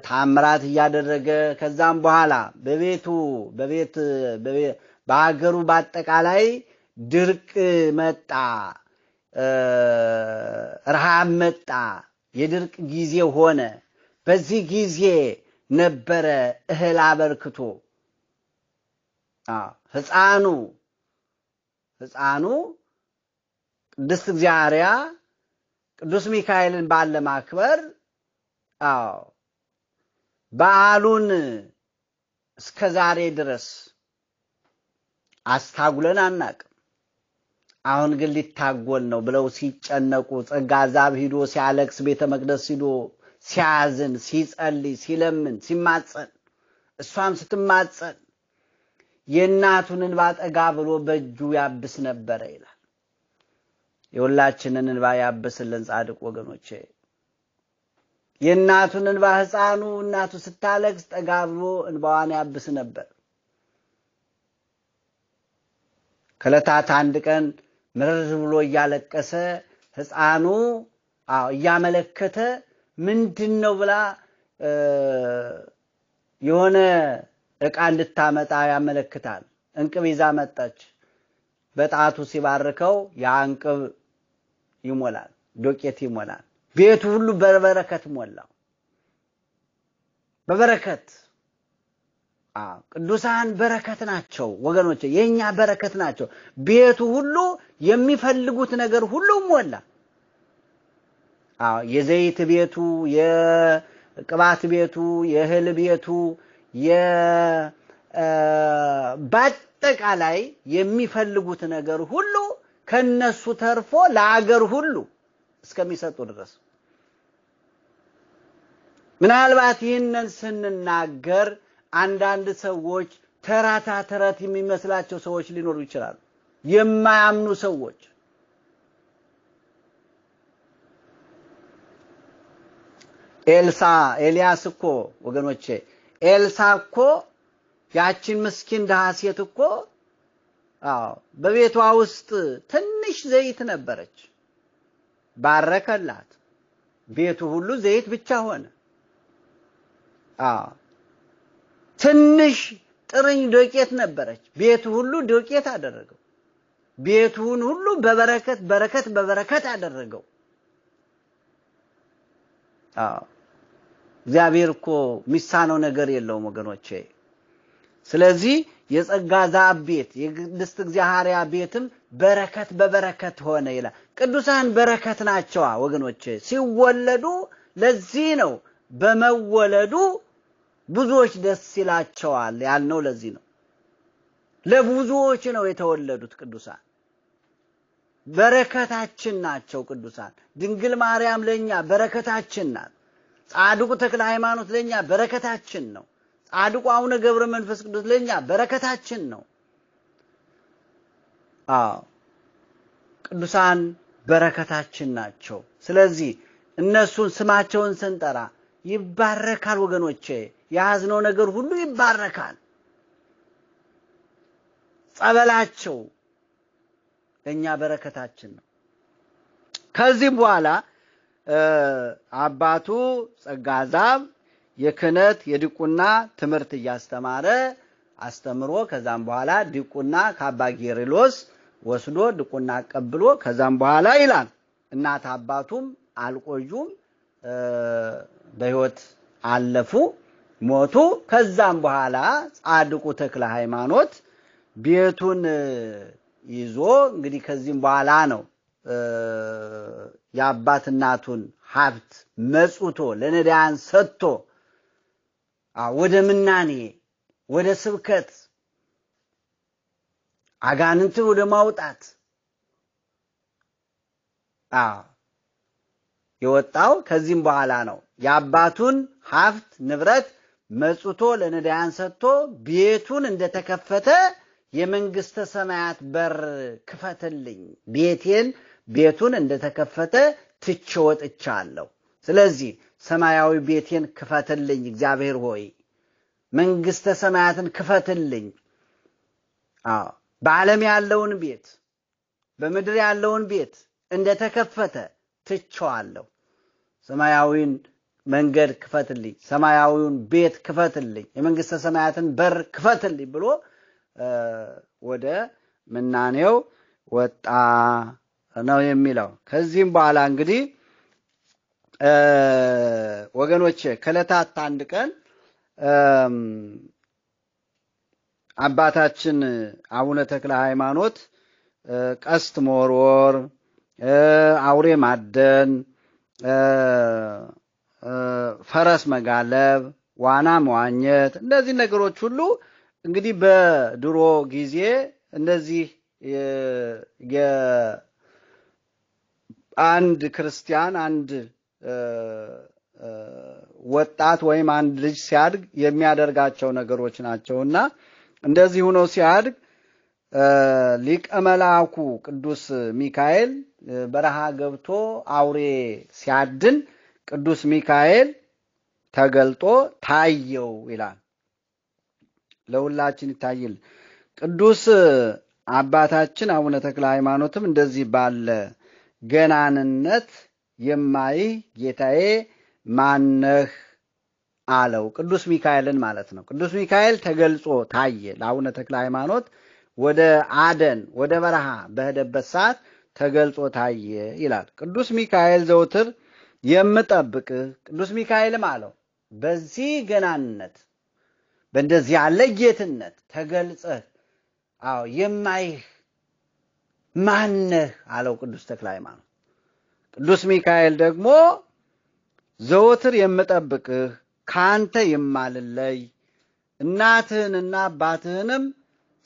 ታምራት እያደረገ ከዛም በኋላ በቤቱ በቤት በሀገሩ በአጠቃላይ ድርቅ መጣ፣ ረሃብ መጣ፣ የድርቅ ጊዜ ሆነ። በዚህ ጊዜ ነበረ እህል አበርክቶ ሕፃኑ ሕፃኑ ቅድስት እግዚአብሔር ቅዱስ ሚካኤልን ባለማክበር አዎ በዓሉን እስከ ዛሬ ድረስ አስታጉለን አናቅም። አሁን ግን ሊታጎል ነው ብለው ሲጨነቁ ዛብ ሂዶ ሲያለቅስ ቤተ መቅደስ ሂዶ ሲያዝን፣ ሲጸልይ፣ ሲለምን፣ ሲማጸን እሷም ስትማጸን የእናቱን እንባ ጠጋ ብሎ በእጁ ያብስ ነበረ ይላል። የሁላችንን እንባ ያብስልን ጻድቅ ወገኖቼ። የእናቱን እንባ ሕፃኑ እናቱ ስታለቅስ ጠጋብሎ እንባዋን ያብስ ነበር። ከዕለታት አንድ ቀን ምርር ብሎ እያለቀሰ ሕፃኑ እያመለከተ ምንድን ነው ብላ የሆነ ዕቃ እንድታመጣ ያመለክታል። እንቅብ ይዛ መጣች። በጣቱ ሲባርከው ያ እንቅብ ይሞላል፣ ዶቄት ይሞላል። ቤቱ ሁሉ በበረከት ሞላ። በበረከት ቅዱሳን በረከት ናቸው ወገኖች፣ የእኛ በረከት ናቸው። ቤቱ ሁሉ የሚፈልጉት ነገር ሁሉ ሞላ። የዘይት ቤቱ፣ የቅባት ቤቱ፣ የእህል ቤቱ በአጠቃላይ የሚፈልጉት ነገር ሁሉ ከነሱ ተርፎ ለአገር ሁሉ እስከሚሰጡ ድረስ ምናልባት ይህንን ስንናገር አንዳንድ ሰዎች ተራታ ተረት የሚመስላቸው ሰዎች ሊኖሩ ይችላሉ። የማያምኑ ሰዎች ኤልሳ ኤልያስ እኮ ወገኖቼ ኤልሳ እኮ ያችን ምስኪን ድሃ ሴት እኮ በቤቷ ውስጥ ትንሽ ዘይት ነበረች። ባረከላት። ቤቱ ሁሉ ዘይት ብቻ ሆነ። ትንሽ ጥርኝ ዶቄት ነበረች፣ ቤቱ ሁሉ ዶቄት አደረገው። ቤቱን ሁሉ በበረከት በረከት በበረከት አደረገው። እግዚአብሔር እኮ የሚሳነው ነገር የለውም ወገኖቼ። ስለዚህ የጸጋ ዛብ ቤት የቅድስት እግዚአብሔርያ ቤትም በረከት በበረከት ሆነ ይላል። ቅዱሳን በረከት ናቸዋ ወገኖች። ሲወለዱ ለዚህ ነው በመወለዱ ብዙዎች ደስ ይላቸዋል ያልነው ለዚህ ነው። ለብዙዎች ነው የተወለዱት ቅዱሳን በረከታችን ናቸው። ቅዱሳን ድንግል ማርያም ለኛ በረከታችን ናት። ጻድቁ ተክለ ሃይማኖት ለኛ በረከታችን ነው። ጻድቁ አቡነ ገብረ መንፈስ ቅዱስ ለኛ በረከታችን ነው። አዎ ቅዱሳን በረከታችን ናቸው። ስለዚህ እነሱን ስማቸውን ስንጠራ ይባረካል ወገኖቼ፣ የያዝነው ነገር ሁሉ ይባረካል። ጸበላቸው ለእኛ በረከታችን ነው። ከዚህ በኋላ አባቱ ጸጋዛብ የክህነት የድቁና ትምህርት እያስተማረ አስተምሮ ከዛም በኋላ ድቁና ከአባ ጌርሎስ ወስዶ ድቁና አቀብሎ ከዛም በኋላ ይላል እናት አባቱም አልቆዩም፣ በሕይወት አለፉ፣ ሞቱ። ከዛም በኋላ ጻድቁ ተክለ ሃይማኖት ቤቱን ይዞ እንግዲህ ከዚህም በኋላ ነው የአባት እናቱን ሀብት መጽቶ ለነዳያን ሰጥቶ ወደ ምናኔ ወደ ስብከት አጋንንትን ወደ ማውጣት የወጣው ከዚህም በኋላ ነው። የአባቱን ሀብት ንብረት መጽቶ ለነዳያን ሰጥቶ ቤቱን እንደተከፈተ የመንግስተ ሰማያት በር ክፈትልኝ፣ ቤቴን ቤቱን እንደተከፈተ ትቼ ወጥቻለሁ። ስለዚህ ሰማያዊ ቤቴን ክፈትልኝ እግዚአብሔር ሆይ፣ መንግሥተ ሰማያትን ክፈትልኝ። በዓለም ያለውን ቤት በምድር ያለውን ቤት እንደተከፈተ ትቸዋለሁ። ሰማያዊን መንገድ ክፈትልኝ፣ ሰማያዊውን ቤት ክፈትልኝ፣ የመንግሥተ ሰማያትን በር ክፈትልኝ ብሎ ወደ ምናኔው ወጣ ነው የሚለው። ከዚህም በኋላ እንግዲህ ወገኖች ከዕለታት አንድ ቀን አባታችን አቡነ ተክለ ሃይማኖት ቀስት መወርወር፣ አውሬ ማደን፣ ፈረስ መጋለብ፣ ዋና መዋኘት እነዚህ ነገሮች ሁሉ እንግዲህ በድሮ ጊዜ እነዚህ አንድ ክርስቲያን አንድ ወጣት ወይም አንድ ልጅ ሲያድግ የሚያደርጋቸው ነገሮች ናቸውና እንደዚህ ሆኖ ሲያድግ ሊቀ መልአኩ ቅዱስ ሚካኤል በረሃ ገብቶ አውሬ ሲያድን ቅዱስ ሚካኤል ተገልጦ ታየው ይላል። ለሁላችን ይታይል። ቅዱስ አባታችን አቡነ ተክለ ሃይማኖትም እንደዚህ ባለ ገናንነት የማይህ ጌታዬ ማነህ አለው። ቅዱስ ሚካኤልን ማለት ነው። ቅዱስ ሚካኤል ተገልጾ ታየ ለአቡነ ተክለ ሃይማኖት ወደ አደን ወደ በረሃ በሄደበት ሰዓት ተገልጾ ታየ ይላል። ቅዱስ ሚካኤል ዘውትር የምጠብቅህ ቅዱስ ሚካኤልም አለው በዚህ ገናንነት በእንደዚህ ያለ ጌትነት ተገልጸህ አዎ የማይህ ማነህ አለው ቅዱስ ተክለ ሃይማኖት። ቅዱስ ሚካኤል ደግሞ ዘወትር የምጠብቅህ ከአንተ የማልለይ እናትህንና አባትህንም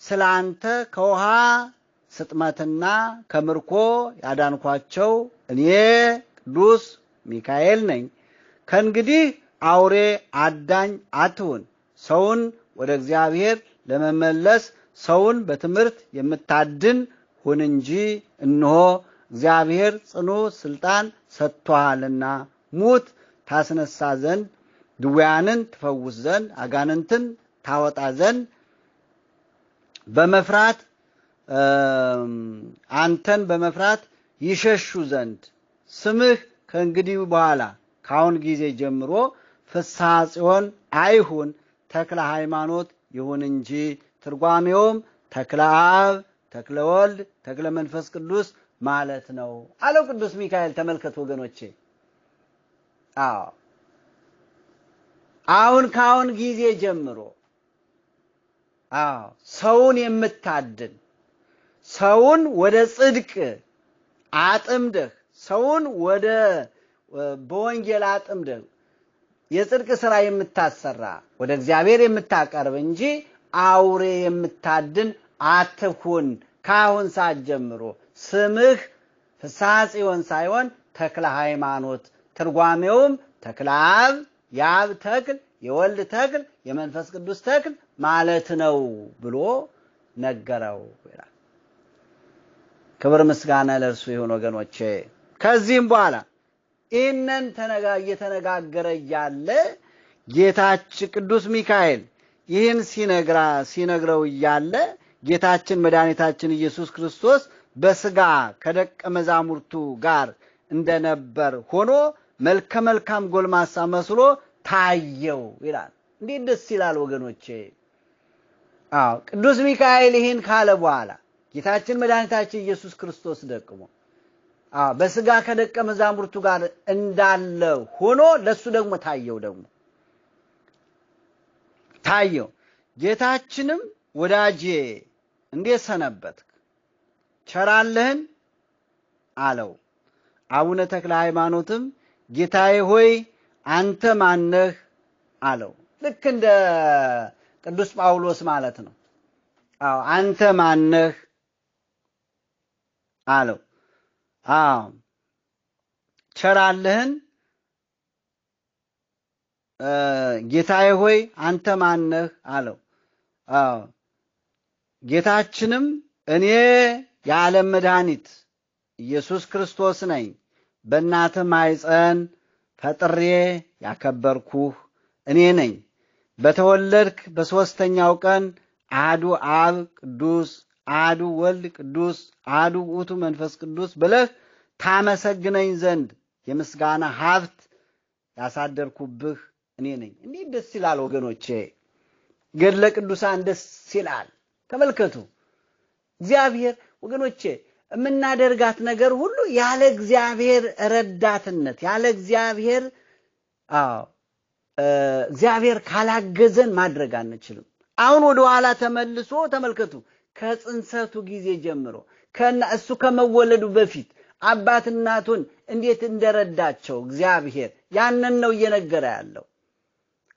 ስለ አንተ ከውሃ ስጥመትና ከምርኮ ያዳንኳቸው እኔ ቅዱስ ሚካኤል ነኝ። ከእንግዲህ አውሬ አዳኝ አትሁን። ሰውን ወደ እግዚአብሔር ለመመለስ ሰውን በትምህርት የምታድን ሁን እንጂ እንሆ እግዚአብሔር ጽኑ ስልጣን ሰጥቶሃልና ሙት ታስነሳ ዘንድ ድውያንን ትፈውስ ዘንድ አጋንንትን ታወጣ ዘንድ በመፍራት አንተን በመፍራት ይሸሹ ዘንድ ስምህ ከእንግዲህ በኋላ ከአሁን ጊዜ ጀምሮ ፍስሐ ጽዮን አይሁን ተክለ ሃይማኖት ይሁን እንጂ። ትርጓሜውም ተክለ አብ፣ ተክለ ወልድ፣ ተክለ መንፈስ ቅዱስ ማለት ነው አለው ቅዱስ ሚካኤል። ተመልከቱ ወገኖቼ፣ አዎ አሁን ከአሁን ጊዜ ጀምሮ አዎ ሰውን የምታድን ሰውን ወደ ጽድቅ አጥምደህ ሰውን ወደ በወንጌል አጥምደህ የጽድቅ ስራ የምታሰራ ወደ እግዚአብሔር የምታቀርብ እንጂ አውሬ የምታድን አትሁን። ከአሁን ሰዓት ጀምሮ ስምህ ፍስሐ ጽዮን ሳይሆን ተክለ ሃይማኖት፣ ትርጓሜውም ተክለ አብ የአብ ተክል የወልድ ተክል የመንፈስ ቅዱስ ተክል ማለት ነው ብሎ ነገረው ይላል። ክብር ምስጋና ለእርሱ ይሁን ወገኖቼ። ከዚህም በኋላ ይህንን እየተነጋገረ እያለ ጌታች ቅዱስ ሚካኤል ይህን ሲነግራ ሲነግረው እያለ ጌታችን መድኃኒታችን ኢየሱስ ክርስቶስ በስጋ ከደቀ መዛሙርቱ ጋር እንደነበር ሆኖ መልከ መልካም ጎልማሳ መስሎ ታየው ይላል። እንዴት ደስ ይላል ወገኖቼ! አዎ ቅዱስ ሚካኤል ይህን ካለ በኋላ ጌታችን መድኃኒታችን ኢየሱስ ክርስቶስ ደቅሞ በስጋ ከደቀ መዛሙርቱ ጋር እንዳለ ሆኖ ለሱ ደግሞ ታየው ደግሞ ታየው። ጌታችንም ወዳጄ እንዴት ሰነበት። ቸራለህን አለው። አቡነ ተክለ ሃይማኖትም ጌታዬ ሆይ አንተ ማነህ አለው። ልክ እንደ ቅዱስ ጳውሎስ ማለት ነው። አዎ አንተ ማነህ አለው። አዎ ቸራለህን ጌታዬ ሆይ አንተ ማነህ አለው። አዎ ጌታችንም እኔ የዓለም መድኃኒት ኢየሱስ ክርስቶስ ነኝ። በእናትህ ማይፀን ፈጥሬ ያከበርኩህ እኔ ነኝ። በተወለድክ በሦስተኛው ቀን አዱ አብ ቅዱስ አዱ ወልድ ቅዱስ አዱ ውእቱ መንፈስ ቅዱስ ብለህ ታመሰግነኝ ዘንድ የምስጋና ሀብት ያሳደርኩብህ እኔ ነኝ። እንዴት ደስ ይላል ወገኖቼ! ገድለ ቅዱሳን ደስ ይላል። ተመልከቱ እግዚአብሔር ወገኖቼ የምናደርጋት ነገር ሁሉ ያለ እግዚአብሔር ረዳትነት ያለ እግዚአብሔር እግዚአብሔር ካላገዘን ማድረግ አንችልም። አሁን ወደ ኋላ ተመልሶ ተመልከቱ። ከጽንሰቱ ጊዜ ጀምሮ እሱ ከመወለዱ በፊት አባት እናቱን እንዴት እንደረዳቸው እግዚአብሔር ያንን ነው እየነገረ ያለው።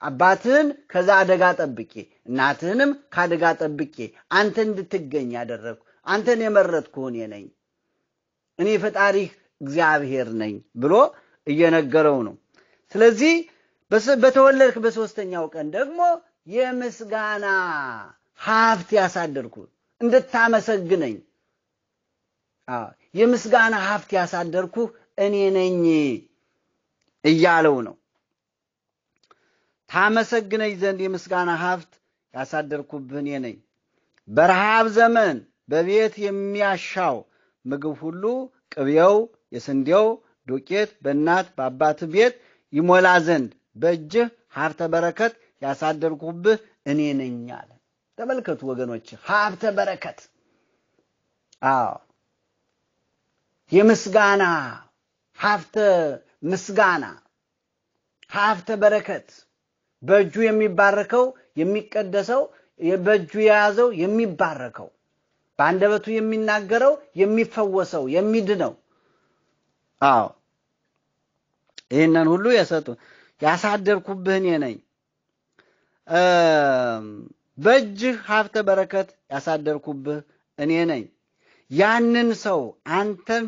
አባትህን ከዛ አደጋ ጠብቄ እናትህንም ከአደጋ ጠብቄ አንተ እንድትገኝ ያደረግኩ አንተን የመረጥኩህ እኔ ነኝ፣ እኔ ፈጣሪህ እግዚአብሔር ነኝ ብሎ እየነገረው ነው። ስለዚህ በተወለድክ በሶስተኛው ቀን ደግሞ የምስጋና ሀብት ያሳደርኩ እንድታመሰግነኝ የምስጋና ሀብት ያሳደርኩ እኔ ነኝ እያለው ነው። ታመሰግነኝ ዘንድ የምስጋና ሀብት ያሳደርኩብህ እኔ ነኝ በረሃብ ዘመን በቤት የሚያሻው ምግብ ሁሉ ቅቤው፣ የስንዴው ዱቄት በእናት በአባት ቤት ይሞላ ዘንድ በእጅህ ሀብተ በረከት ያሳደርኩብህ እኔ ነኝ አለ። ተመልከቱ ወገኖች፣ ሀብተ በረከት አዎ፣ የምስጋና ሀብተ ምስጋና ሀብተ በረከት በእጁ የሚባረከው የሚቀደሰው በእጁ የያዘው የሚባረከው በአንደበቱ የሚናገረው የሚፈወሰው የሚድነው። አዎ ይህንን ሁሉ የሰጡ ያሳደርኩብህ እኔ ነኝ። በእጅህ ሀብተ በረከት ያሳደርኩብህ እኔ ነኝ። ያንን ሰው አንተን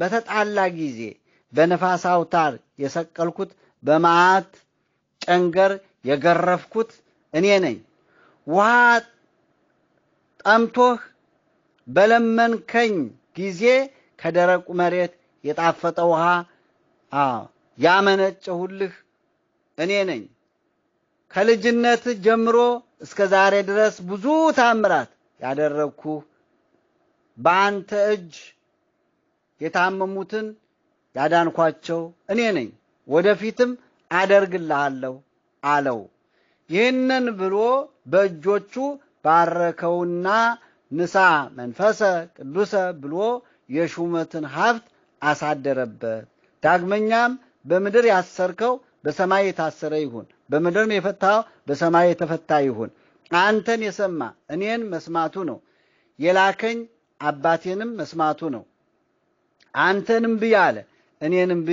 በተጣላ ጊዜ በነፋስ አውታር የሰቀልኩት፣ በመዓት ጨንገር የገረፍኩት እኔ ነኝ። ውሃ ጠምቶህ በለመንከኝ ጊዜ ከደረቁ መሬት የጣፈጠ ውሃ ያመነጨሁልህ እኔ ነኝ። ከልጅነት ጀምሮ እስከ ዛሬ ድረስ ብዙ ታምራት ያደረግኩ በአንተ እጅ የታመሙትን ያዳንኳቸው እኔ ነኝ፣ ወደፊትም አደርግልሃለሁ አለው። ይህንን ብሎ በእጆቹ ባረከውና ንሳ መንፈሰ ቅዱሰ ብሎ የሹመትን ሀብት አሳደረበት። ዳግመኛም በምድር ያሰርከው በሰማይ የታሰረ ይሁን፣ በምድርም የፈታው በሰማይ የተፈታ ይሁን። አንተን የሰማ እኔን መስማቱ ነው፣ የላከኝ አባቴንም መስማቱ ነው። አንተን እምቢ አለ፣ እኔን እምቢ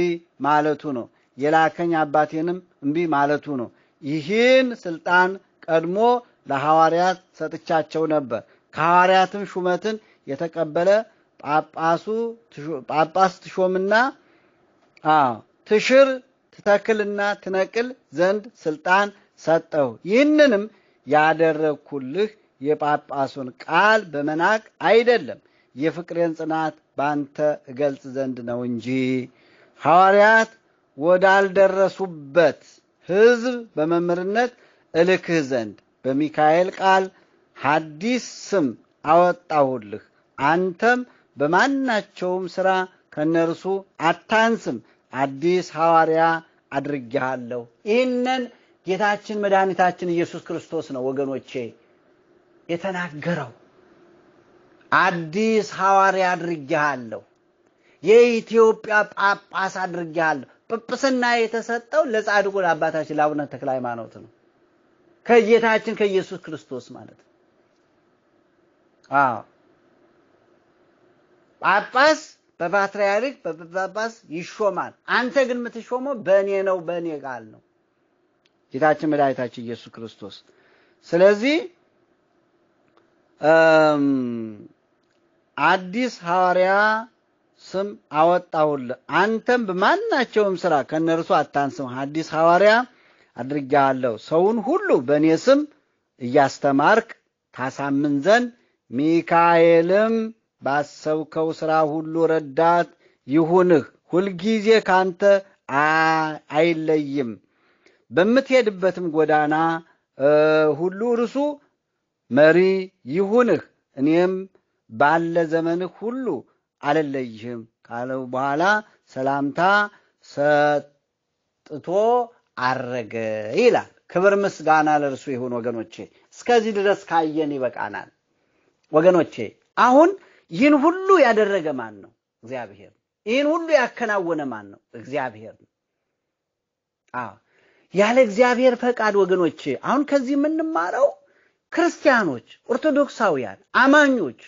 ማለቱ ነው። የላከኝ አባቴንም እምቢ ማለቱ ነው። ይህን ስልጣን ቀድሞ ለሐዋርያት ሰጥቻቸው ነበር። ከሐዋርያትም ሹመትን የተቀበለ ጳጳሱ ጳጳስ ትሾምና ትሽር ትተክልና ትነቅል ዘንድ ስልጣን ሰጠው። ይህንንም ያደረግኩልህ የጳጳሱን ቃል በመናቅ አይደለም፣ የፍቅሬን ጽናት ባንተ እገልጽ ዘንድ ነው እንጂ። ሐዋርያት ወዳልደረሱበት ሕዝብ በመምህርነት እልክህ ዘንድ በሚካኤል ቃል ሀዲስ ስም አወጣሁልህ፣ አንተም በማናቸውም ሥራ ከነርሱ አታንስም፣ አዲስ ሐዋርያ አድርጌሃለሁ። ይህንን ጌታችን መድኃኒታችን ኢየሱስ ክርስቶስ ነው ወገኖቼ የተናገረው። አዲስ ሐዋርያ አድርጌሃለሁ፣ የኢትዮጵያ ጳጳስ አድርጌሃለሁ። ጵጵስና የተሰጠው ለጻድቁ ለአባታችን ለአቡነ ተክለ ሃይማኖት ነው፣ ከጌታችን ከኢየሱስ ክርስቶስ ማለት ነው። አዎ ጳጳስ በፓትርያርክ በጳጳስ ይሾማል። አንተ ግን የምትሾመው በእኔ ነው በእኔ ቃል ነው ጌታችን መድኃኒታችን ኢየሱስ ክርስቶስ። ስለዚህ አዲስ ሐዋርያ ስም አወጣሁልህ፣ አንተም በማናቸውም ስራ ከእነርሱ አታንስም፣ አዲስ ሐዋርያ አድርጌሃለሁ፣ ሰውን ሁሉ በእኔ ስም እያስተማርክ ታሳምን ዘንድ ሚካኤልም ባሰብከው ሥራ ሁሉ ረዳት ይሁንህ፣ ሁልጊዜ ካንተ አይለይም። በምትሄድበትም ጎዳና ሁሉ እርሱ መሪ ይሁንህ፣ እኔም ባለ ዘመንህ ሁሉ አልለይህም ካለው በኋላ ሰላምታ ሰጥቶ አረገ ይላል። ክብር ምስጋና ለእርሱ ይሁን። ወገኖቼ እስከዚህ ድረስ ካየን ይበቃናል። ወገኖቼ አሁን ይህን ሁሉ ያደረገ ማን ነው? እግዚአብሔር። ይህን ሁሉ ያከናወነ ማን ነው? እግዚአብሔር ነው። አዎ ያለ እግዚአብሔር ፈቃድ ወገኖቼ፣ አሁን ከዚህ የምንማረው ክርስቲያኖች፣ ኦርቶዶክሳውያን፣ አማኞች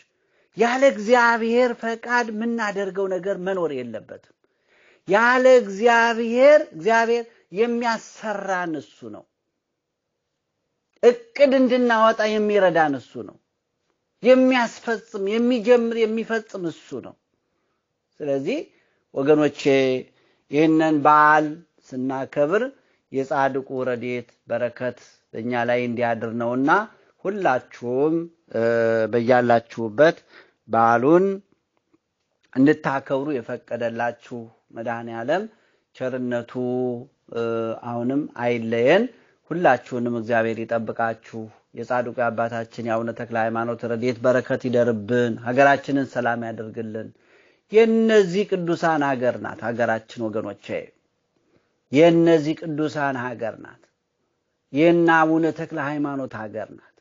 ያለ እግዚአብሔር ፈቃድ የምናደርገው ነገር መኖር የለበትም። ያለ እግዚአብሔር እግዚአብሔር የሚያሰራን እሱ ነው። እቅድ እንድናወጣ የሚረዳን እሱ ነው። የሚያስፈጽም የሚጀምር የሚፈጽም እሱ ነው። ስለዚህ ወገኖቼ ይህንን በዓል ስናከብር የጻድቁ ረድኤት በረከት በእኛ ላይ እንዲያድር ነውና ሁላችሁም በያላችሁበት በዓሉን እንድታከብሩ የፈቀደላችሁ መድኃኔ ዓለም ቸርነቱ አሁንም አይለየን። ሁላችሁንም እግዚአብሔር ይጠብቃችሁ። የጻድቁ አባታችን የአቡነ ተክለ ሃይማኖት ረድኤት በረከት ይደርብን፣ ሀገራችንን ሰላም ያደርግልን። የእነዚህ ቅዱሳን ሀገር ናት ሀገራችን ወገኖቼ፣ የእነዚህ ቅዱሳን ሀገር ናት። የእነ አቡነ ተክለ ሃይማኖት ሀገር ናት።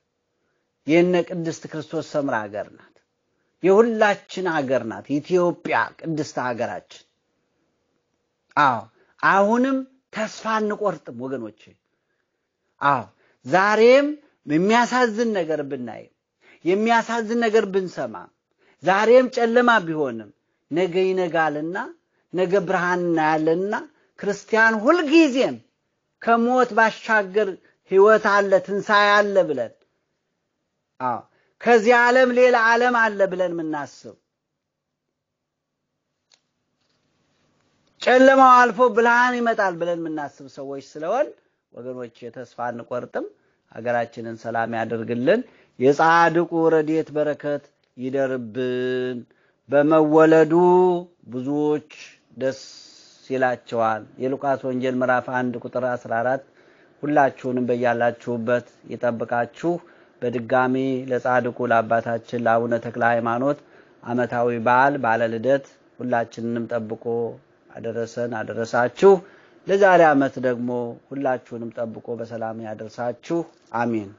የእነ ቅድስት ክርስቶስ ሰምራ ሀገር ናት። የሁላችን ሀገር ናት ኢትዮጵያ ቅድስት ሀገራችን። አዎ አሁንም ተስፋ አንቆርጥም ወገኖቼ። አዎ ዛሬም የሚያሳዝን ነገር ብናይ የሚያሳዝን ነገር ብንሰማ ዛሬም ጨለማ ቢሆንም ነገ ይነጋልና ነገ ብርሃን እናያለንና ክርስቲያን ሁልጊዜም ከሞት ባሻገር ሕይወት አለ፣ ትንሣኤ አለ ብለን አዎ ከዚህ ዓለም ሌላ ዓለም አለ ብለን የምናስብ ጨለማው አልፎ ብርሃን ይመጣል ብለን የምናስብ ሰዎች ስለሆን ወገኖች ተስፋ አንቆርጥም። ሀገራችንን ሰላም ያደርግልን። የጻድቁ ረድኤት በረከት ይደርብን። በመወለዱ ብዙዎች ደስ ይላቸዋል። የሉቃስ ወንጌል ምዕራፍ 1 ቁጥር 14 ሁላችሁንም በያላችሁበት ይጠብቃችሁ። በድጋሚ ለጻድቁ ለአባታችን ለአቡነ ተክለ ሃይማኖት ዓመታዊ በዓል ባለልደት ልደት ሁላችንንም ጠብቆ አደረሰን አደረሳችሁ። ለዛሬ ዓመት ደግሞ ሁላችሁንም ጠብቆ በሰላም ያደርሳችሁ። አሜን።